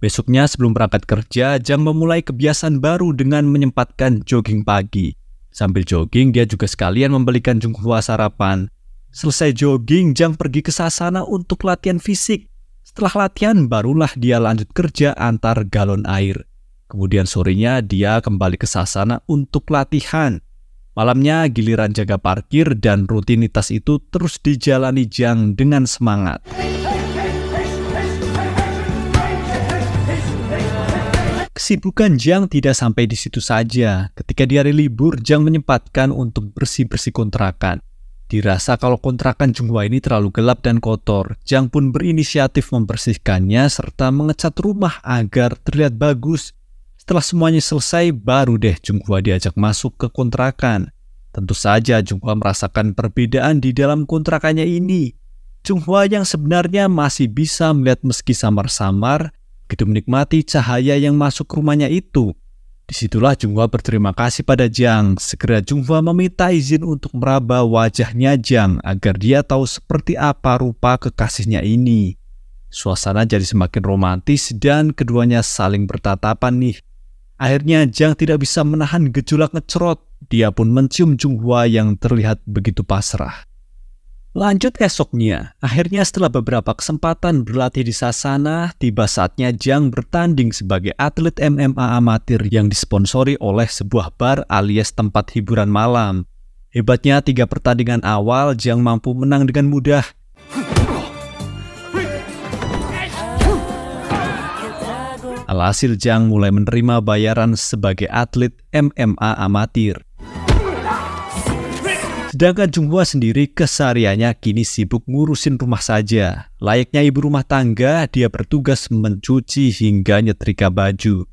Besoknya sebelum berangkat kerja, Jang memulai kebiasaan baru dengan menyempatkan jogging pagi. Sambil jogging, dia juga sekalian membelikan Junghua sarapan. Selesai jogging, Jang pergi ke sasana untuk latihan fisik. Setelah latihan, barulah dia lanjut kerja antar galon air. Kemudian sorenya dia kembali ke sasana untuk latihan. Malamnya giliran jaga parkir dan rutinitas itu terus dijalani Jang dengan semangat. Kesibukan Jang tidak sampai di situ saja. Ketika di hari libur, Jang menyempatkan untuk bersih-bersih kontrakan. Dirasa kalau kontrakan Jungwa ini terlalu gelap dan kotor, Jang pun berinisiatif membersihkannya serta mengecat rumah agar terlihat bagus. Setelah semuanya selesai, baru deh Jungwa diajak masuk ke kontrakan. Tentu saja Jungwa merasakan perbedaan di dalam kontrakannya ini. Jungwa yang sebenarnya masih bisa melihat meski samar-samar, begitu menikmati cahaya yang masuk ke rumahnya itu. Disitulah Junghwa berterima kasih pada Jiang. Segera Junghwa meminta izin untuk meraba wajahnya Jiang agar dia tahu seperti apa rupa kekasihnya ini. Suasana jadi semakin romantis dan keduanya saling bertatapan nih. Akhirnya Jiang tidak bisa menahan gejolak ngecerot. Dia pun mencium Junghwa yang terlihat begitu pasrah. Lanjut esoknya, akhirnya setelah beberapa kesempatan berlatih di Sasana, tiba saatnya Jang bertanding sebagai atlet MMA amatir yang disponsori oleh sebuah bar alias tempat hiburan malam. Hebatnya tiga pertandingan awal Jang mampu menang dengan mudah. Alhasil Jang mulai menerima bayaran sebagai atlet MMA amatir. Sedangkan Hwa sendiri kesariannya kini sibuk ngurusin rumah saja. Layaknya ibu rumah tangga, dia bertugas mencuci hingga nyetrika baju.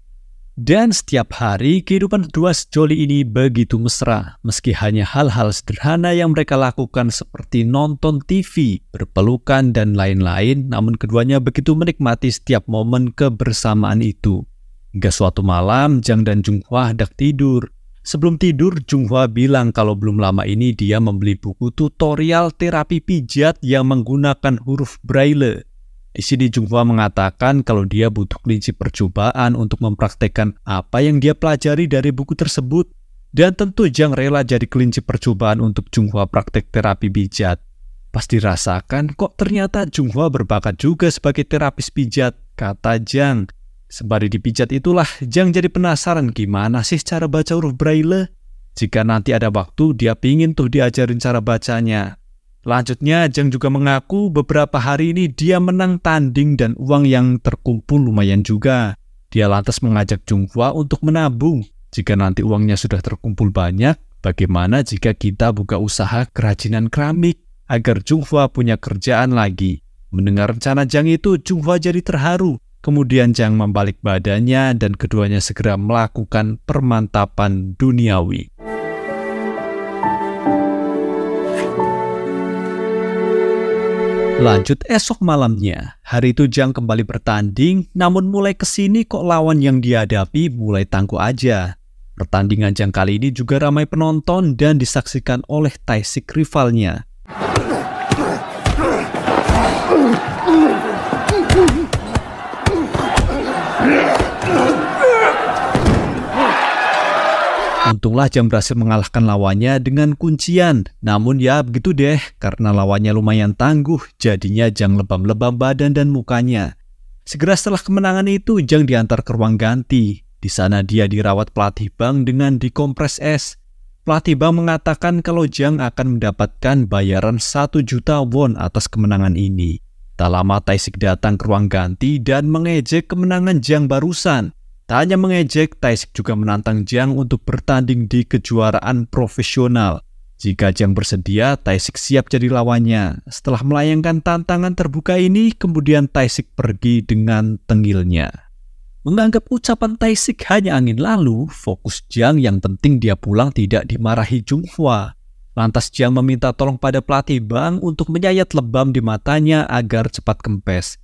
Dan setiap hari, kehidupan kedua sejoli ini begitu mesra, meski hanya hal-hal sederhana yang mereka lakukan seperti nonton TV, berpelukan, dan lain-lain, namun keduanya begitu menikmati setiap momen kebersamaan itu. Hingga suatu malam, Jang dan Jung Hwa hendak tidur. Sebelum tidur, Junghwa bilang kalau belum lama ini dia membeli buku tutorial terapi pijat yang menggunakan huruf braille. Di sini Junghwa mengatakan kalau dia butuh kelinci percobaan untuk mempraktekkan apa yang dia pelajari dari buku tersebut. Dan tentu Jang rela jadi kelinci percobaan untuk Junghwa praktek terapi pijat. Pas dirasakan kok ternyata Junghwa berbakat juga sebagai terapis pijat, kata Jang. Sembari dipijat itulah, Jang jadi penasaran gimana sih cara baca huruf Braille. Jika nanti ada waktu, dia pingin tuh diajarin cara bacanya. Lanjutnya, Jang juga mengaku beberapa hari ini dia menang tanding dan uang yang terkumpul lumayan juga. Dia lantas mengajak Junghua untuk menabung. Jika nanti uangnya sudah terkumpul banyak, bagaimana jika kita buka usaha kerajinan keramik agar Junghua punya kerjaan lagi? Mendengar rencana Jang itu, Junghua jadi terharu Kemudian Jang membalik badannya dan keduanya segera melakukan permantapan duniawi. Lanjut esok malamnya, hari itu Jang kembali bertanding, namun mulai kesini kok lawan yang dihadapi mulai tangguh aja. Pertandingan Jang kali ini juga ramai penonton dan disaksikan oleh Taisik rivalnya. Untunglah Jam berhasil mengalahkan lawannya dengan kuncian. Namun ya begitu deh, karena lawannya lumayan tangguh, jadinya Jang lebam-lebam badan dan mukanya. Segera setelah kemenangan itu, Jang diantar ke ruang ganti. Di sana dia dirawat pelatih Bang dengan dikompres es. Pelatih Bang mengatakan kalau Jang akan mendapatkan bayaran 1 juta won atas kemenangan ini. Tak lama Taisik datang ke ruang ganti dan mengejek kemenangan Jang barusan. Tak hanya mengejek, Taisik juga menantang Jiang untuk bertanding di kejuaraan profesional. Jika Jiang bersedia, Taisik siap jadi lawannya. Setelah melayangkan tantangan terbuka ini, kemudian Taisik pergi dengan tengilnya. Menganggap ucapan Taisik hanya angin lalu, fokus Jiang yang penting dia pulang tidak dimarahi Jung Hwa. Lantas Jiang meminta tolong pada pelatih Bang untuk menyayat lebam di matanya agar cepat kempes.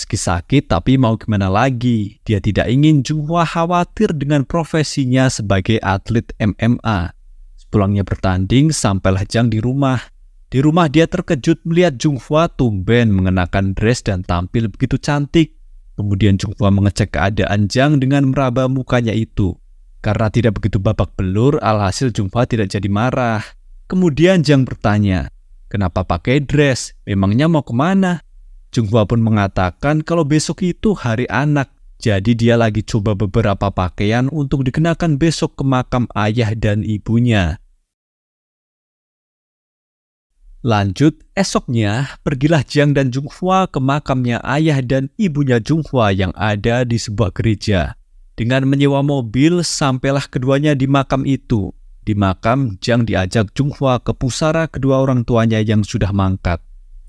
Meski sakit tapi mau gimana lagi, dia tidak ingin Juwa khawatir dengan profesinya sebagai atlet MMA. Sepulangnya bertanding sampai lajang di rumah. Di rumah dia terkejut melihat Hwa tumben mengenakan dress dan tampil begitu cantik. Kemudian Hwa mengecek keadaan Jang dengan meraba mukanya itu. Karena tidak begitu babak belur, alhasil Hwa tidak jadi marah. Kemudian Jang bertanya, Kenapa pakai dress? Memangnya mau kemana? Junghwa pun mengatakan kalau besok itu hari anak, jadi dia lagi coba beberapa pakaian untuk dikenakan besok ke makam ayah dan ibunya. Lanjut, esoknya pergilah Jiang dan Jung Hwa ke makamnya ayah dan ibunya Jung Hwa yang ada di sebuah gereja. Dengan menyewa mobil, sampailah keduanya di makam itu. Di makam, Jiang diajak Jung Hwa ke pusara kedua orang tuanya yang sudah mangkat.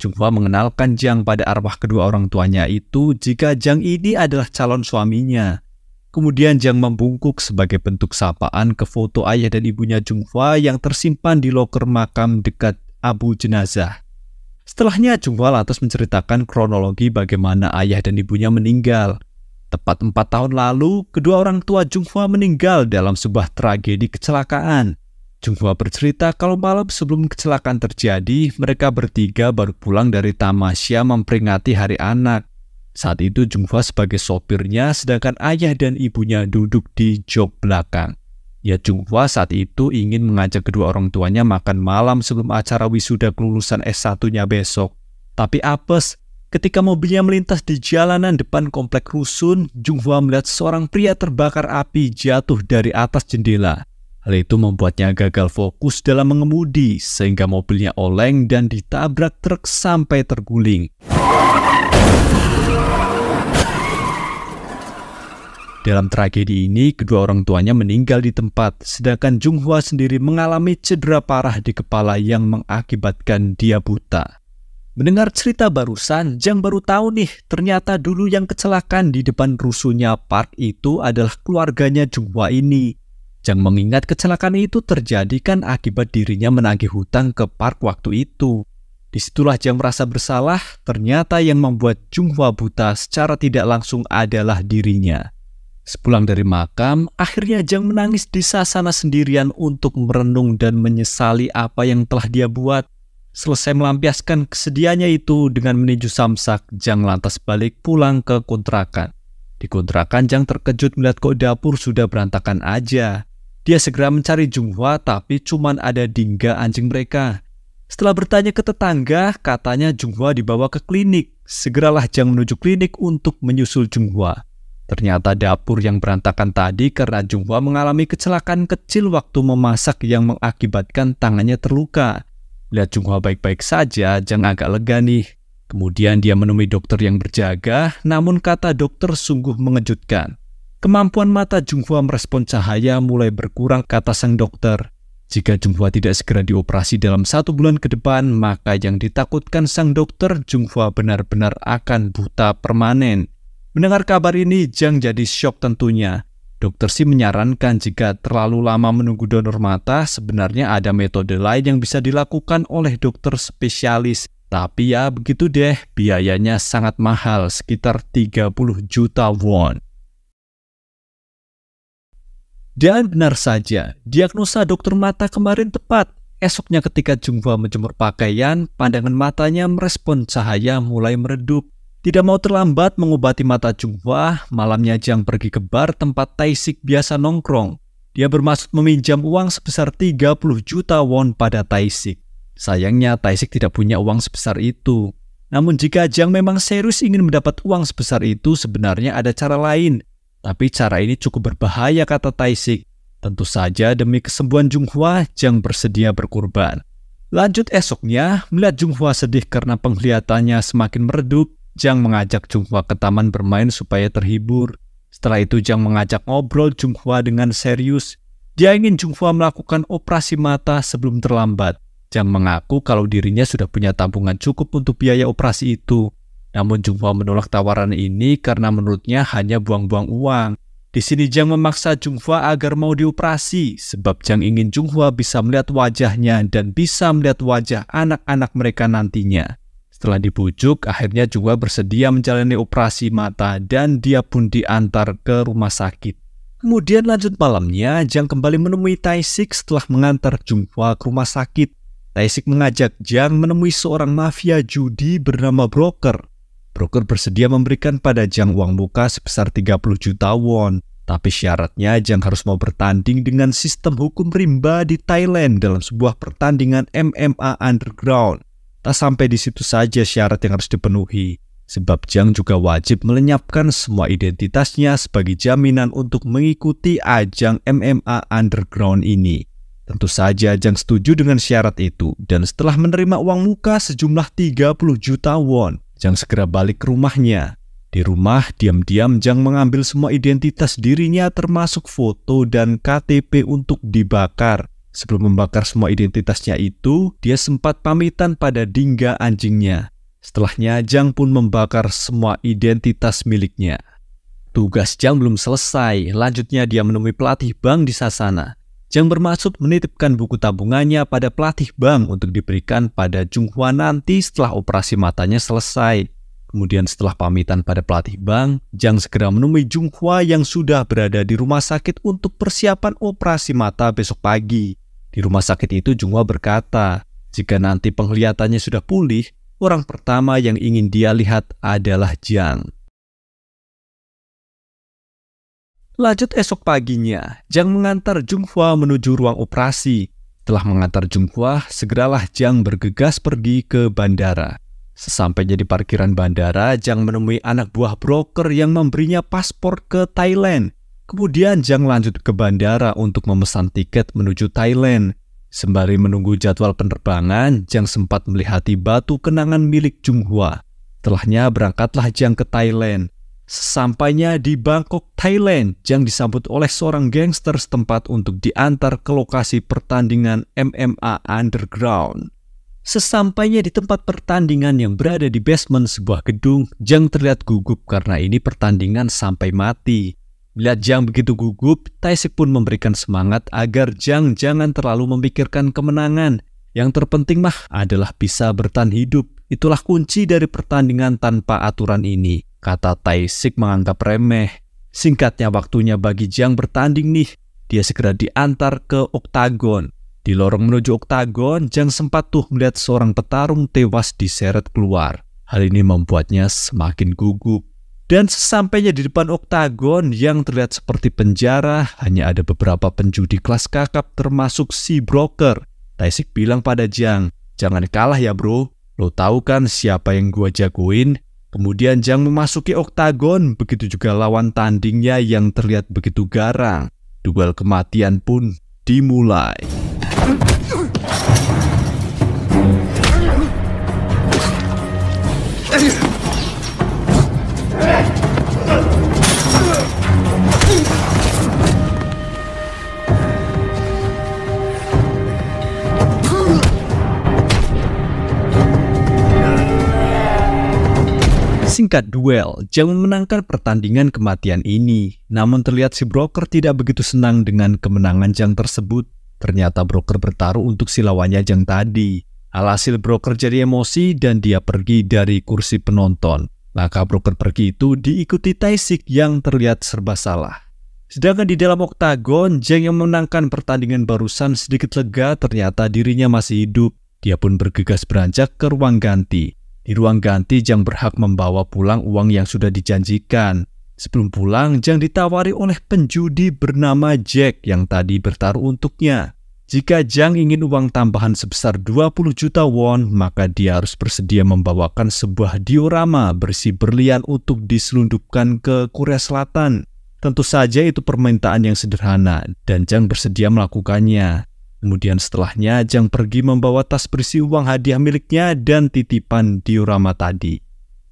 Junghua mengenalkan Jiang pada arwah kedua orang tuanya itu jika Jiang ini adalah calon suaminya. Kemudian Jiang membungkuk sebagai bentuk sapaan ke foto ayah dan ibunya Junghua yang tersimpan di loker makam dekat abu jenazah. Setelahnya Junghua lantas menceritakan kronologi bagaimana ayah dan ibunya meninggal. Tepat empat tahun lalu, kedua orang tua Junghua meninggal dalam sebuah tragedi kecelakaan. Jungwa bercerita kalau malam sebelum kecelakaan terjadi, mereka bertiga baru pulang dari tamasya memperingati hari anak. Saat itu Jungwa sebagai sopirnya, sedangkan ayah dan ibunya duduk di jok belakang. Ya Jungwa saat itu ingin mengajak kedua orang tuanya makan malam sebelum acara wisuda kelulusan S1-nya besok. Tapi apes, ketika mobilnya melintas di jalanan depan komplek rusun, Jungwa melihat seorang pria terbakar api jatuh dari atas jendela. Hal itu membuatnya gagal fokus dalam mengemudi sehingga mobilnya oleng dan ditabrak truk sampai terguling. Dalam tragedi ini, kedua orang tuanya meninggal di tempat, sedangkan Jung Hwa sendiri mengalami cedera parah di kepala yang mengakibatkan dia buta. Mendengar cerita barusan, Jang baru tahu nih, ternyata dulu yang kecelakaan di depan rusuhnya park itu adalah keluarganya Hwa ini. Jang mengingat kecelakaan itu terjadi kan akibat dirinya menagih hutang ke park waktu itu. Disitulah Jang merasa bersalah, ternyata yang membuat Junghwa buta secara tidak langsung adalah dirinya. Sepulang dari makam, akhirnya Jang menangis di sasana sendirian untuk merenung dan menyesali apa yang telah dia buat. Selesai melampiaskan kesedihannya itu dengan menuju Samsak, Jang lantas balik pulang ke kontrakan. Di kontrakan, Jang terkejut melihat kok dapur sudah berantakan aja. Dia segera mencari Junghwa tapi cuman ada dingga anjing mereka. Setelah bertanya ke tetangga, katanya Junghwa dibawa ke klinik. Segeralah Jang menuju klinik untuk menyusul Junghwa. Ternyata dapur yang berantakan tadi karena Junghwa mengalami kecelakaan kecil waktu memasak yang mengakibatkan tangannya terluka. Lihat Junghwa baik-baik saja, Jang agak lega nih. Kemudian dia menemui dokter yang berjaga, namun kata dokter sungguh mengejutkan. Kemampuan mata Junghua merespon cahaya mulai berkurang kata sang dokter. Jika Junghua tidak segera dioperasi dalam satu bulan ke depan, maka yang ditakutkan sang dokter Junghua benar-benar akan buta permanen. Mendengar kabar ini, Jang jadi shock tentunya. Dokter sih menyarankan jika terlalu lama menunggu donor mata, sebenarnya ada metode lain yang bisa dilakukan oleh dokter spesialis. Tapi ya begitu deh, biayanya sangat mahal, sekitar 30 juta won. Dan benar saja, diagnosa dokter mata kemarin tepat. Esoknya ketika Jungwa menjemur pakaian, pandangan matanya merespon cahaya mulai meredup. Tidak mau terlambat mengobati mata Jungwa, malamnya Jang pergi ke bar tempat Taisik biasa nongkrong. Dia bermaksud meminjam uang sebesar 30 juta won pada Taisik. Sayangnya Taisik tidak punya uang sebesar itu. Namun jika Jang memang serius ingin mendapat uang sebesar itu, sebenarnya ada cara lain, tapi cara ini cukup berbahaya kata Taisik. Tentu saja demi kesembuhan Jung Hwa, Jang bersedia berkurban. Lanjut esoknya, melihat Jung Hwa sedih karena penglihatannya semakin meredup, Jang mengajak Jung Hwa ke taman bermain supaya terhibur. Setelah itu Jang mengajak ngobrol Jung Hwa dengan serius. Dia ingin Jung Hwa melakukan operasi mata sebelum terlambat. Jang mengaku kalau dirinya sudah punya tabungan cukup untuk biaya operasi itu. Namun Jungho menolak tawaran ini karena menurutnya hanya buang-buang uang. Di sini Jang memaksa Hwa agar mau dioperasi sebab Jang ingin Hwa bisa melihat wajahnya dan bisa melihat wajah anak-anak mereka nantinya. Setelah dibujuk, akhirnya Hwa bersedia menjalani operasi mata dan dia pun diantar ke rumah sakit. Kemudian lanjut malamnya, Jang kembali menemui Taisik setelah mengantar Hwa ke rumah sakit. Taisik mengajak Jang menemui seorang mafia judi bernama Broker broker bersedia memberikan pada Jang uang muka sebesar 30 juta won. Tapi syaratnya Jang harus mau bertanding dengan sistem hukum rimba di Thailand dalam sebuah pertandingan MMA underground. Tak sampai di situ saja syarat yang harus dipenuhi. Sebab Jang juga wajib melenyapkan semua identitasnya sebagai jaminan untuk mengikuti ajang MMA underground ini. Tentu saja Jang setuju dengan syarat itu dan setelah menerima uang muka sejumlah 30 juta won, Jang segera balik ke rumahnya. Di rumah, diam-diam Jang mengambil semua identitas dirinya termasuk foto dan KTP untuk dibakar. Sebelum membakar semua identitasnya itu, dia sempat pamitan pada Dingga anjingnya. Setelahnya, Jang pun membakar semua identitas miliknya. Tugas Jang belum selesai, lanjutnya dia menemui pelatih bank di Sasana yang bermaksud menitipkan buku tabungannya pada pelatih bank untuk diberikan pada Jung Hwa nanti setelah operasi matanya selesai. Kemudian setelah pamitan pada pelatih bank, Jang segera menemui Jung Hwa yang sudah berada di rumah sakit untuk persiapan operasi mata besok pagi. Di rumah sakit itu Hwa berkata, jika nanti penglihatannya sudah pulih, orang pertama yang ingin dia lihat adalah Jang. Lanjut esok paginya, Jang mengantar Jung Hwa menuju ruang operasi. Telah mengantar Jung Hwa, segeralah Jang bergegas pergi ke bandara. Sesampainya di parkiran bandara, Jang menemui anak buah broker yang memberinya paspor ke Thailand. Kemudian Jang lanjut ke bandara untuk memesan tiket menuju Thailand. Sembari menunggu jadwal penerbangan, Jang sempat melihati batu kenangan milik Jung Hwa. Telahnya berangkatlah Jang ke Thailand. Sesampainya di Bangkok, Thailand, Jang disambut oleh seorang gangster setempat untuk diantar ke lokasi pertandingan MMA underground. Sesampainya di tempat pertandingan yang berada di basement sebuah gedung, Jang terlihat gugup karena ini pertandingan sampai mati. Melihat Jang begitu gugup, Taisik pun memberikan semangat agar Jang jangan terlalu memikirkan kemenangan. Yang terpenting mah adalah bisa bertahan hidup. Itulah kunci dari pertandingan tanpa aturan ini. Kata Taisik menganggap remeh. Singkatnya waktunya bagi Jiang bertanding nih. Dia segera diantar ke oktagon. Di lorong menuju oktagon, Jiang sempat tuh melihat seorang petarung tewas diseret keluar. Hal ini membuatnya semakin gugup. Dan sesampainya di depan oktagon yang terlihat seperti penjara, hanya ada beberapa penjudi kelas kakap termasuk si broker. Taisik bilang pada Jiang, jangan kalah ya bro, lo tahu kan siapa yang gua jagoin? Kemudian Jang memasuki oktagon, begitu juga lawan tandingnya yang terlihat begitu garang. Duel kematian pun dimulai. tingkat duel, Zhang memenangkan pertandingan kematian ini. Namun terlihat si broker tidak begitu senang dengan kemenangan Jang tersebut. Ternyata broker bertaruh untuk si lawannya Jang tadi. Alhasil broker jadi emosi dan dia pergi dari kursi penonton. Langkah broker pergi itu diikuti Taisik yang terlihat serba salah. Sedangkan di dalam oktagon, Jang yang memenangkan pertandingan barusan sedikit lega ternyata dirinya masih hidup. Dia pun bergegas beranjak ke ruang ganti. Di ruang ganti, Jang berhak membawa pulang uang yang sudah dijanjikan. Sebelum pulang, Jang ditawari oleh penjudi bernama Jack yang tadi bertaruh untuknya. Jika Jang ingin uang tambahan sebesar 20 juta won, maka dia harus bersedia membawakan sebuah diorama berisi berlian untuk diselundupkan ke Korea Selatan. Tentu saja itu permintaan yang sederhana, dan Jang bersedia melakukannya. Kemudian setelahnya, Jang pergi membawa tas berisi uang hadiah miliknya dan titipan diorama tadi.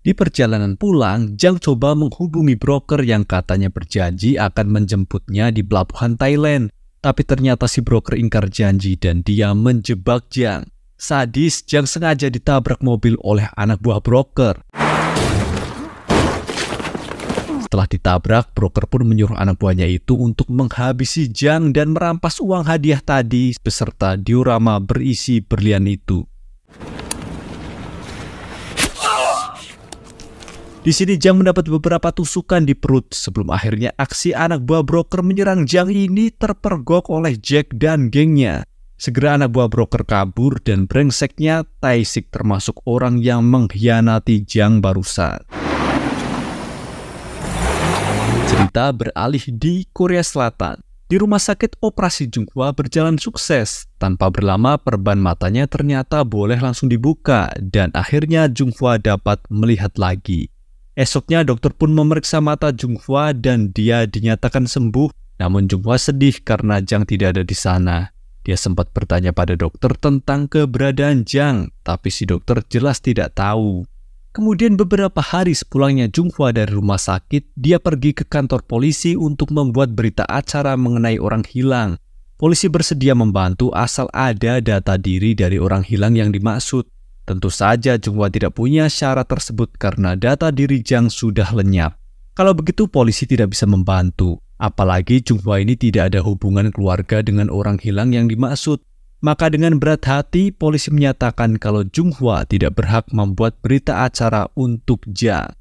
Di perjalanan pulang, Jang coba menghubungi broker yang katanya berjanji akan menjemputnya di pelabuhan Thailand. Tapi ternyata si broker ingkar janji dan dia menjebak Jang. Sadis, Jang sengaja ditabrak mobil oleh anak buah broker. Setelah ditabrak, broker pun menyuruh anak buahnya itu untuk menghabisi Jang dan merampas uang hadiah tadi beserta diorama berisi berlian itu. Di sini Jang mendapat beberapa tusukan di perut sebelum akhirnya aksi anak buah broker menyerang Jang ini terpergok oleh Jack dan gengnya. Segera anak buah broker kabur dan brengseknya Taisik termasuk orang yang mengkhianati Jang barusan. Kita beralih di Korea Selatan. Di rumah sakit operasi Jungkwa berjalan sukses. Tanpa berlama, perban matanya ternyata boleh langsung dibuka dan akhirnya Jungkwa dapat melihat lagi. Esoknya dokter pun memeriksa mata Jungkwa dan dia dinyatakan sembuh. Namun Jungkwa sedih karena Jang tidak ada di sana. Dia sempat bertanya pada dokter tentang keberadaan Jang, tapi si dokter jelas tidak tahu. Kemudian beberapa hari sepulangnya Hwa dari rumah sakit, dia pergi ke kantor polisi untuk membuat berita acara mengenai orang hilang. Polisi bersedia membantu asal ada data diri dari orang hilang yang dimaksud. Tentu saja Hwa tidak punya syarat tersebut karena data diri Jang sudah lenyap. Kalau begitu polisi tidak bisa membantu. Apalagi Hwa ini tidak ada hubungan keluarga dengan orang hilang yang dimaksud. Maka dengan berat hati, polisi menyatakan kalau Jung Hwa tidak berhak membuat berita acara untuk Ja.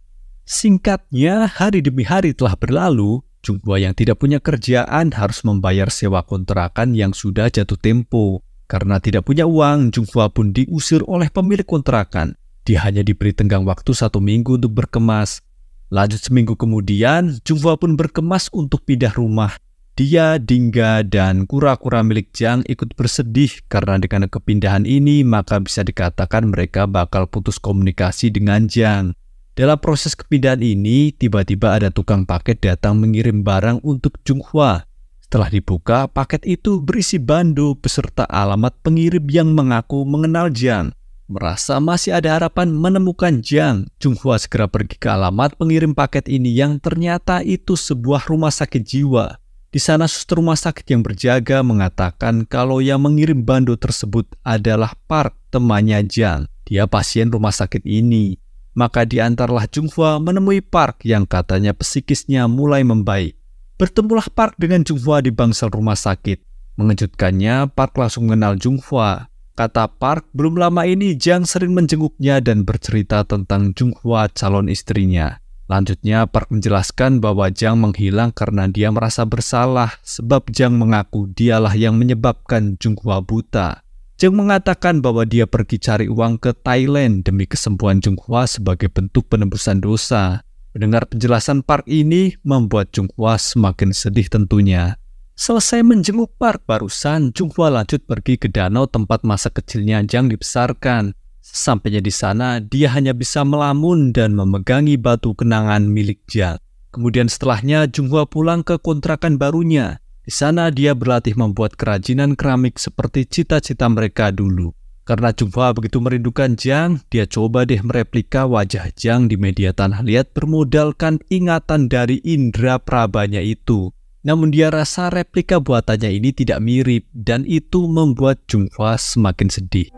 Singkatnya, hari demi hari telah berlalu, Jung Hwa yang tidak punya kerjaan harus membayar sewa kontrakan yang sudah jatuh tempo. Karena tidak punya uang, Jung Hwa pun diusir oleh pemilik kontrakan. Dia hanya diberi tenggang waktu satu minggu untuk berkemas. Lanjut seminggu kemudian, Jung Hwa pun berkemas untuk pindah rumah dia, Dingga, dan kura-kura milik Jang ikut bersedih karena dengan kepindahan ini maka bisa dikatakan mereka bakal putus komunikasi dengan Jang. Dalam proses kepindahan ini, tiba-tiba ada tukang paket datang mengirim barang untuk Jung Hwa. Setelah dibuka, paket itu berisi bando beserta alamat pengirim yang mengaku mengenal Jang. Merasa masih ada harapan menemukan Jang, Hwa segera pergi ke alamat pengirim paket ini yang ternyata itu sebuah rumah sakit jiwa. Di sana suster rumah sakit yang berjaga mengatakan kalau yang mengirim bando tersebut adalah Park, temannya Jan. Dia pasien rumah sakit ini. Maka diantarlah Jung Hwa menemui Park yang katanya psikisnya mulai membaik. Bertemulah Park dengan Jung Hwa di bangsal rumah sakit. Mengejutkannya, Park langsung mengenal Jung Hwa. Kata Park, belum lama ini Jang sering menjenguknya dan bercerita tentang Jung Hwa calon istrinya. Lanjutnya, Park menjelaskan bahwa Jang menghilang karena dia merasa bersalah sebab Jang mengaku dialah yang menyebabkan Jung Junghua buta. Jang mengatakan bahwa dia pergi cari uang ke Thailand demi kesembuhan Jung Junghua sebagai bentuk penebusan dosa. Mendengar penjelasan Park ini membuat Jung Junghua semakin sedih tentunya. Selesai menjenguk Park barusan, Jung Junghua lanjut pergi ke danau tempat masa kecilnya Jang dibesarkan. Sampainya di sana, dia hanya bisa melamun dan memegangi batu kenangan milik Jal. Kemudian setelahnya, Jungwa pulang ke kontrakan barunya. Di sana dia berlatih membuat kerajinan keramik seperti cita-cita mereka dulu. Karena Jungwa begitu merindukan Jiang, dia coba deh mereplika wajah Jiang di media tanah liat bermodalkan ingatan dari indera prabanya itu. Namun dia rasa replika buatannya ini tidak mirip dan itu membuat Jungwa semakin sedih.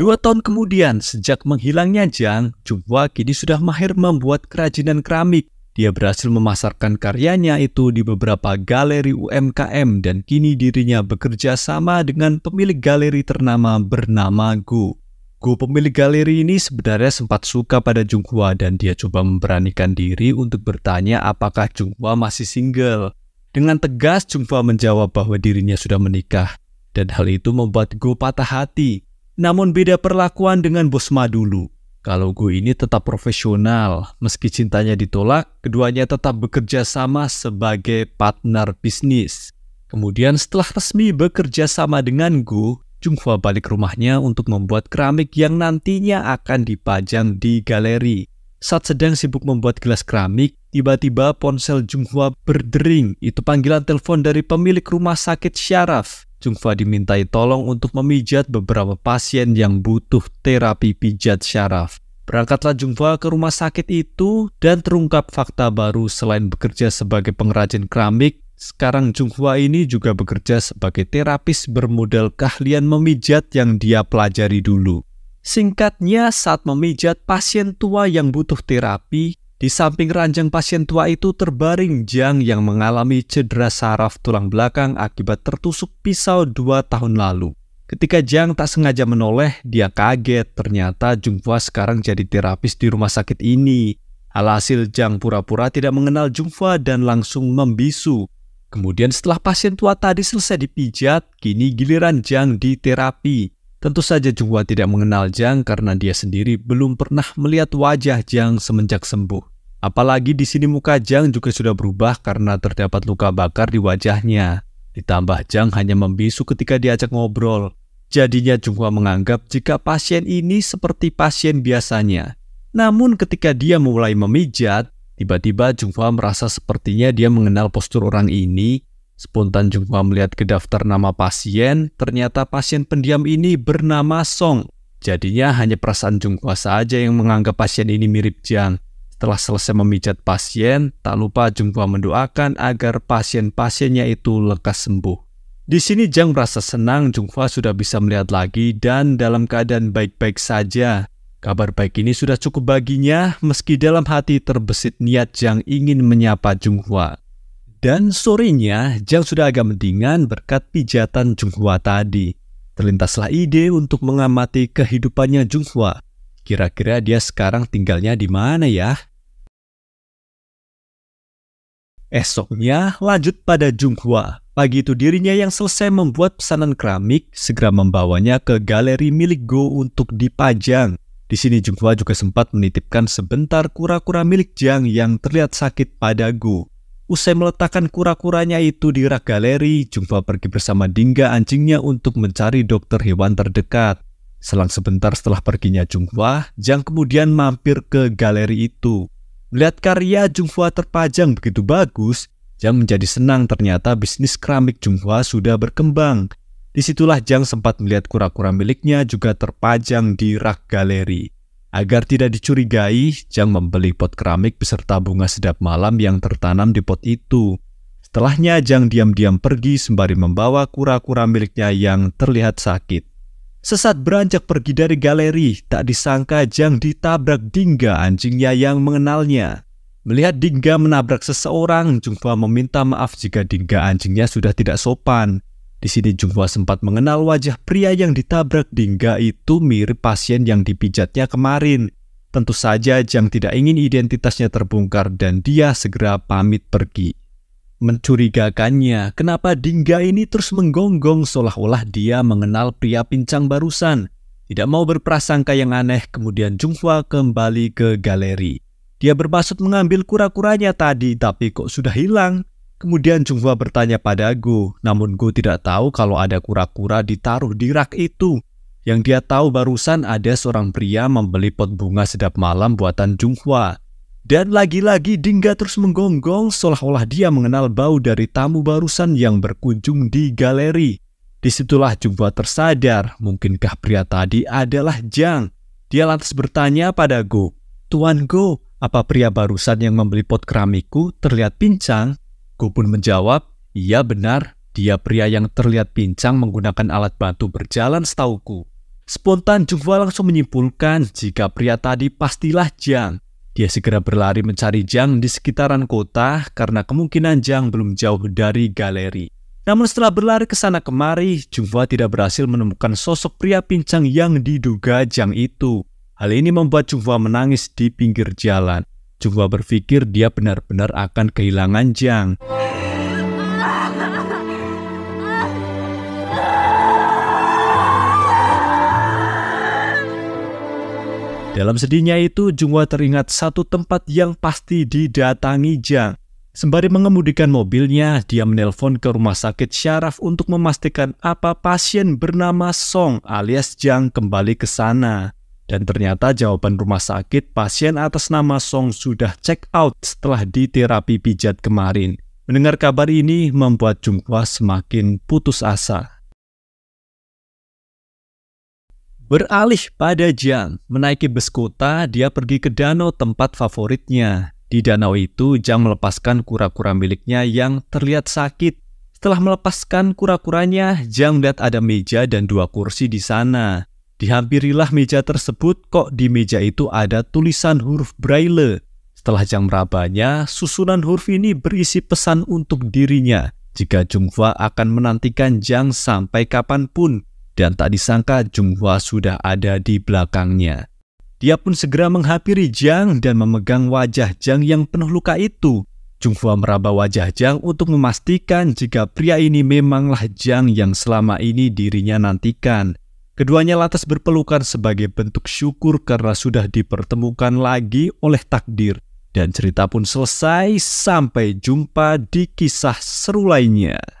Dua tahun kemudian, sejak menghilangnya Jang, Jungwa kini sudah mahir membuat kerajinan keramik. Dia berhasil memasarkan karyanya itu di beberapa galeri UMKM dan kini dirinya bekerja sama dengan pemilik galeri ternama bernama Gu. Gu pemilik galeri ini sebenarnya sempat suka pada Jungwa dan dia coba memberanikan diri untuk bertanya apakah Jungwa masih single. Dengan tegas Jungwa menjawab bahwa dirinya sudah menikah dan hal itu membuat Gu patah hati. Namun beda perlakuan dengan Bosma dulu. Kalau Go ini tetap profesional, meski cintanya ditolak, keduanya tetap bekerja sama sebagai partner bisnis. Kemudian setelah resmi bekerja sama dengan Go, Hwa balik rumahnya untuk membuat keramik yang nantinya akan dipajang di galeri. Saat sedang sibuk membuat gelas keramik, tiba-tiba ponsel Jung Hwa berdering. Itu panggilan telepon dari pemilik rumah sakit Syaraf. Jungfa dimintai tolong untuk memijat beberapa pasien yang butuh terapi pijat syaraf. Berangkatlah Jungfa ke rumah sakit itu dan terungkap fakta baru selain bekerja sebagai pengrajin keramik, sekarang Jungfa ini juga bekerja sebagai terapis bermodal keahlian memijat yang dia pelajari dulu. Singkatnya, saat memijat pasien tua yang butuh terapi, di samping ranjang pasien tua itu terbaring Jiang yang mengalami cedera saraf tulang belakang akibat tertusuk pisau dua tahun lalu. Ketika Jiang tak sengaja menoleh, dia kaget ternyata Jungfwa sekarang jadi terapis di rumah sakit ini. Alhasil Jiang pura-pura tidak mengenal Jungfwa dan langsung membisu. Kemudian setelah pasien tua tadi selesai dipijat, kini giliran Jiang di terapi. Tentu saja Jungwa tidak mengenal Jang karena dia sendiri belum pernah melihat wajah Jang semenjak sembuh. Apalagi di sini muka Jang juga sudah berubah karena terdapat luka bakar di wajahnya. Ditambah Jang hanya membisu ketika diajak ngobrol. Jadinya Jungwa menganggap jika pasien ini seperti pasien biasanya. Namun ketika dia mulai memijat, tiba-tiba Jungwa merasa sepertinya dia mengenal postur orang ini Spontan Jungwa melihat ke daftar nama pasien, ternyata pasien pendiam ini bernama Song. Jadinya hanya perasaan Jungwa saja yang menganggap pasien ini mirip Jiang. Setelah selesai memijat pasien, tak lupa Jungwa mendoakan agar pasien-pasiennya itu lekas sembuh. Di sini Jiang merasa senang Jungwa sudah bisa melihat lagi dan dalam keadaan baik-baik saja. Kabar baik ini sudah cukup baginya meski dalam hati terbesit niat Jiang ingin menyapa Jungwa. Dan sorenya, Jang sudah agak mendingan berkat pijatan Hwa tadi. Terlintaslah ide untuk mengamati kehidupannya Hwa. Kira-kira dia sekarang tinggalnya di mana ya? Esoknya, lanjut pada Hwa. Pagi itu dirinya yang selesai membuat pesanan keramik segera membawanya ke galeri milik Go untuk dipajang. Di sini Hwa juga sempat menitipkan sebentar kura-kura milik Jang yang terlihat sakit pada Go. Usai meletakkan kura-kuranya itu di rak galeri, Jungfa pergi bersama Dingga anjingnya untuk mencari dokter hewan terdekat. Selang sebentar setelah perginya Jungfa, Jang kemudian mampir ke galeri itu. Melihat karya Jungfa terpajang begitu bagus, Jang menjadi senang ternyata bisnis keramik Jungfa sudah berkembang. Disitulah Jang sempat melihat kura-kura miliknya juga terpajang di rak galeri. Agar tidak dicurigai, Jang membeli pot keramik beserta bunga sedap malam yang tertanam di pot itu. Setelahnya, Jang diam-diam pergi sembari membawa kura-kura miliknya yang terlihat sakit. Sesat beranjak pergi dari galeri, tak disangka Jang ditabrak Dingga anjingnya yang mengenalnya. Melihat Dingga menabrak seseorang, Jungfa meminta maaf jika Dingga anjingnya sudah tidak sopan. Di sini Jungwa sempat mengenal wajah pria yang ditabrak Dingga itu mirip pasien yang dipijatnya kemarin. Tentu saja Jang tidak ingin identitasnya terbongkar dan dia segera pamit pergi. Mencurigakannya, kenapa Dingga ini terus menggonggong seolah-olah dia mengenal pria pincang barusan. Tidak mau berprasangka yang aneh, kemudian Junghwa kembali ke galeri. Dia bermaksud mengambil kura-kuranya tadi, tapi kok sudah hilang? Kemudian Hwa bertanya padaku, namun Go tidak tahu kalau ada kura-kura ditaruh di rak itu. Yang dia tahu barusan ada seorang pria membeli pot bunga sedap malam buatan Hwa. Dan lagi-lagi Dingga terus menggonggong seolah-olah dia mengenal bau dari tamu barusan yang berkunjung di galeri. Disitulah Hwa tersadar, mungkinkah pria tadi adalah Jang. Dia lantas bertanya pada Go, Tuan Go, apa pria barusan yang membeli pot keramiku terlihat pincang? Ku pun menjawab, ia benar, dia pria yang terlihat pincang menggunakan alat bantu berjalan setauku. Spontan Jungwa langsung menyimpulkan jika pria tadi pastilah Jang. Dia segera berlari mencari Jang di sekitaran kota karena kemungkinan Jang belum jauh dari galeri. Namun setelah berlari ke sana kemari, Jungwa tidak berhasil menemukan sosok pria pincang yang diduga Jang itu. Hal ini membuat Jungwa menangis di pinggir jalan. Jungwa berpikir dia benar-benar akan kehilangan Jiang. Dalam sedihnya itu, Jungwa teringat satu tempat yang pasti didatangi Jiang. Sembari mengemudikan mobilnya, dia menelpon ke rumah sakit Syaraf untuk memastikan apa pasien bernama Song alias Jiang kembali ke sana. Dan ternyata jawaban rumah sakit, pasien atas nama Song sudah check out setelah di terapi pijat kemarin. Mendengar kabar ini membuat Jungkwa semakin putus asa. Beralih pada Jang, menaiki bus kota, dia pergi ke danau tempat favoritnya. Di danau itu, Jang melepaskan kura-kura miliknya yang terlihat sakit. Setelah melepaskan kura-kuranya, Jang melihat ada meja dan dua kursi di sana. Dihampirilah meja tersebut, kok di meja itu ada tulisan huruf braille. Setelah jam merabanya, susunan huruf ini berisi pesan untuk dirinya. Jika Jungwa akan menantikan Jang sampai kapanpun, dan tak disangka Jungwa sudah ada di belakangnya. Dia pun segera menghampiri Jang dan memegang wajah Jang yang penuh luka itu. Jungwa meraba wajah Jang untuk memastikan jika pria ini memanglah Jang yang selama ini dirinya nantikan. Keduanya lantas berpelukan sebagai bentuk syukur karena sudah dipertemukan lagi oleh takdir. Dan cerita pun selesai, sampai jumpa di kisah seru lainnya.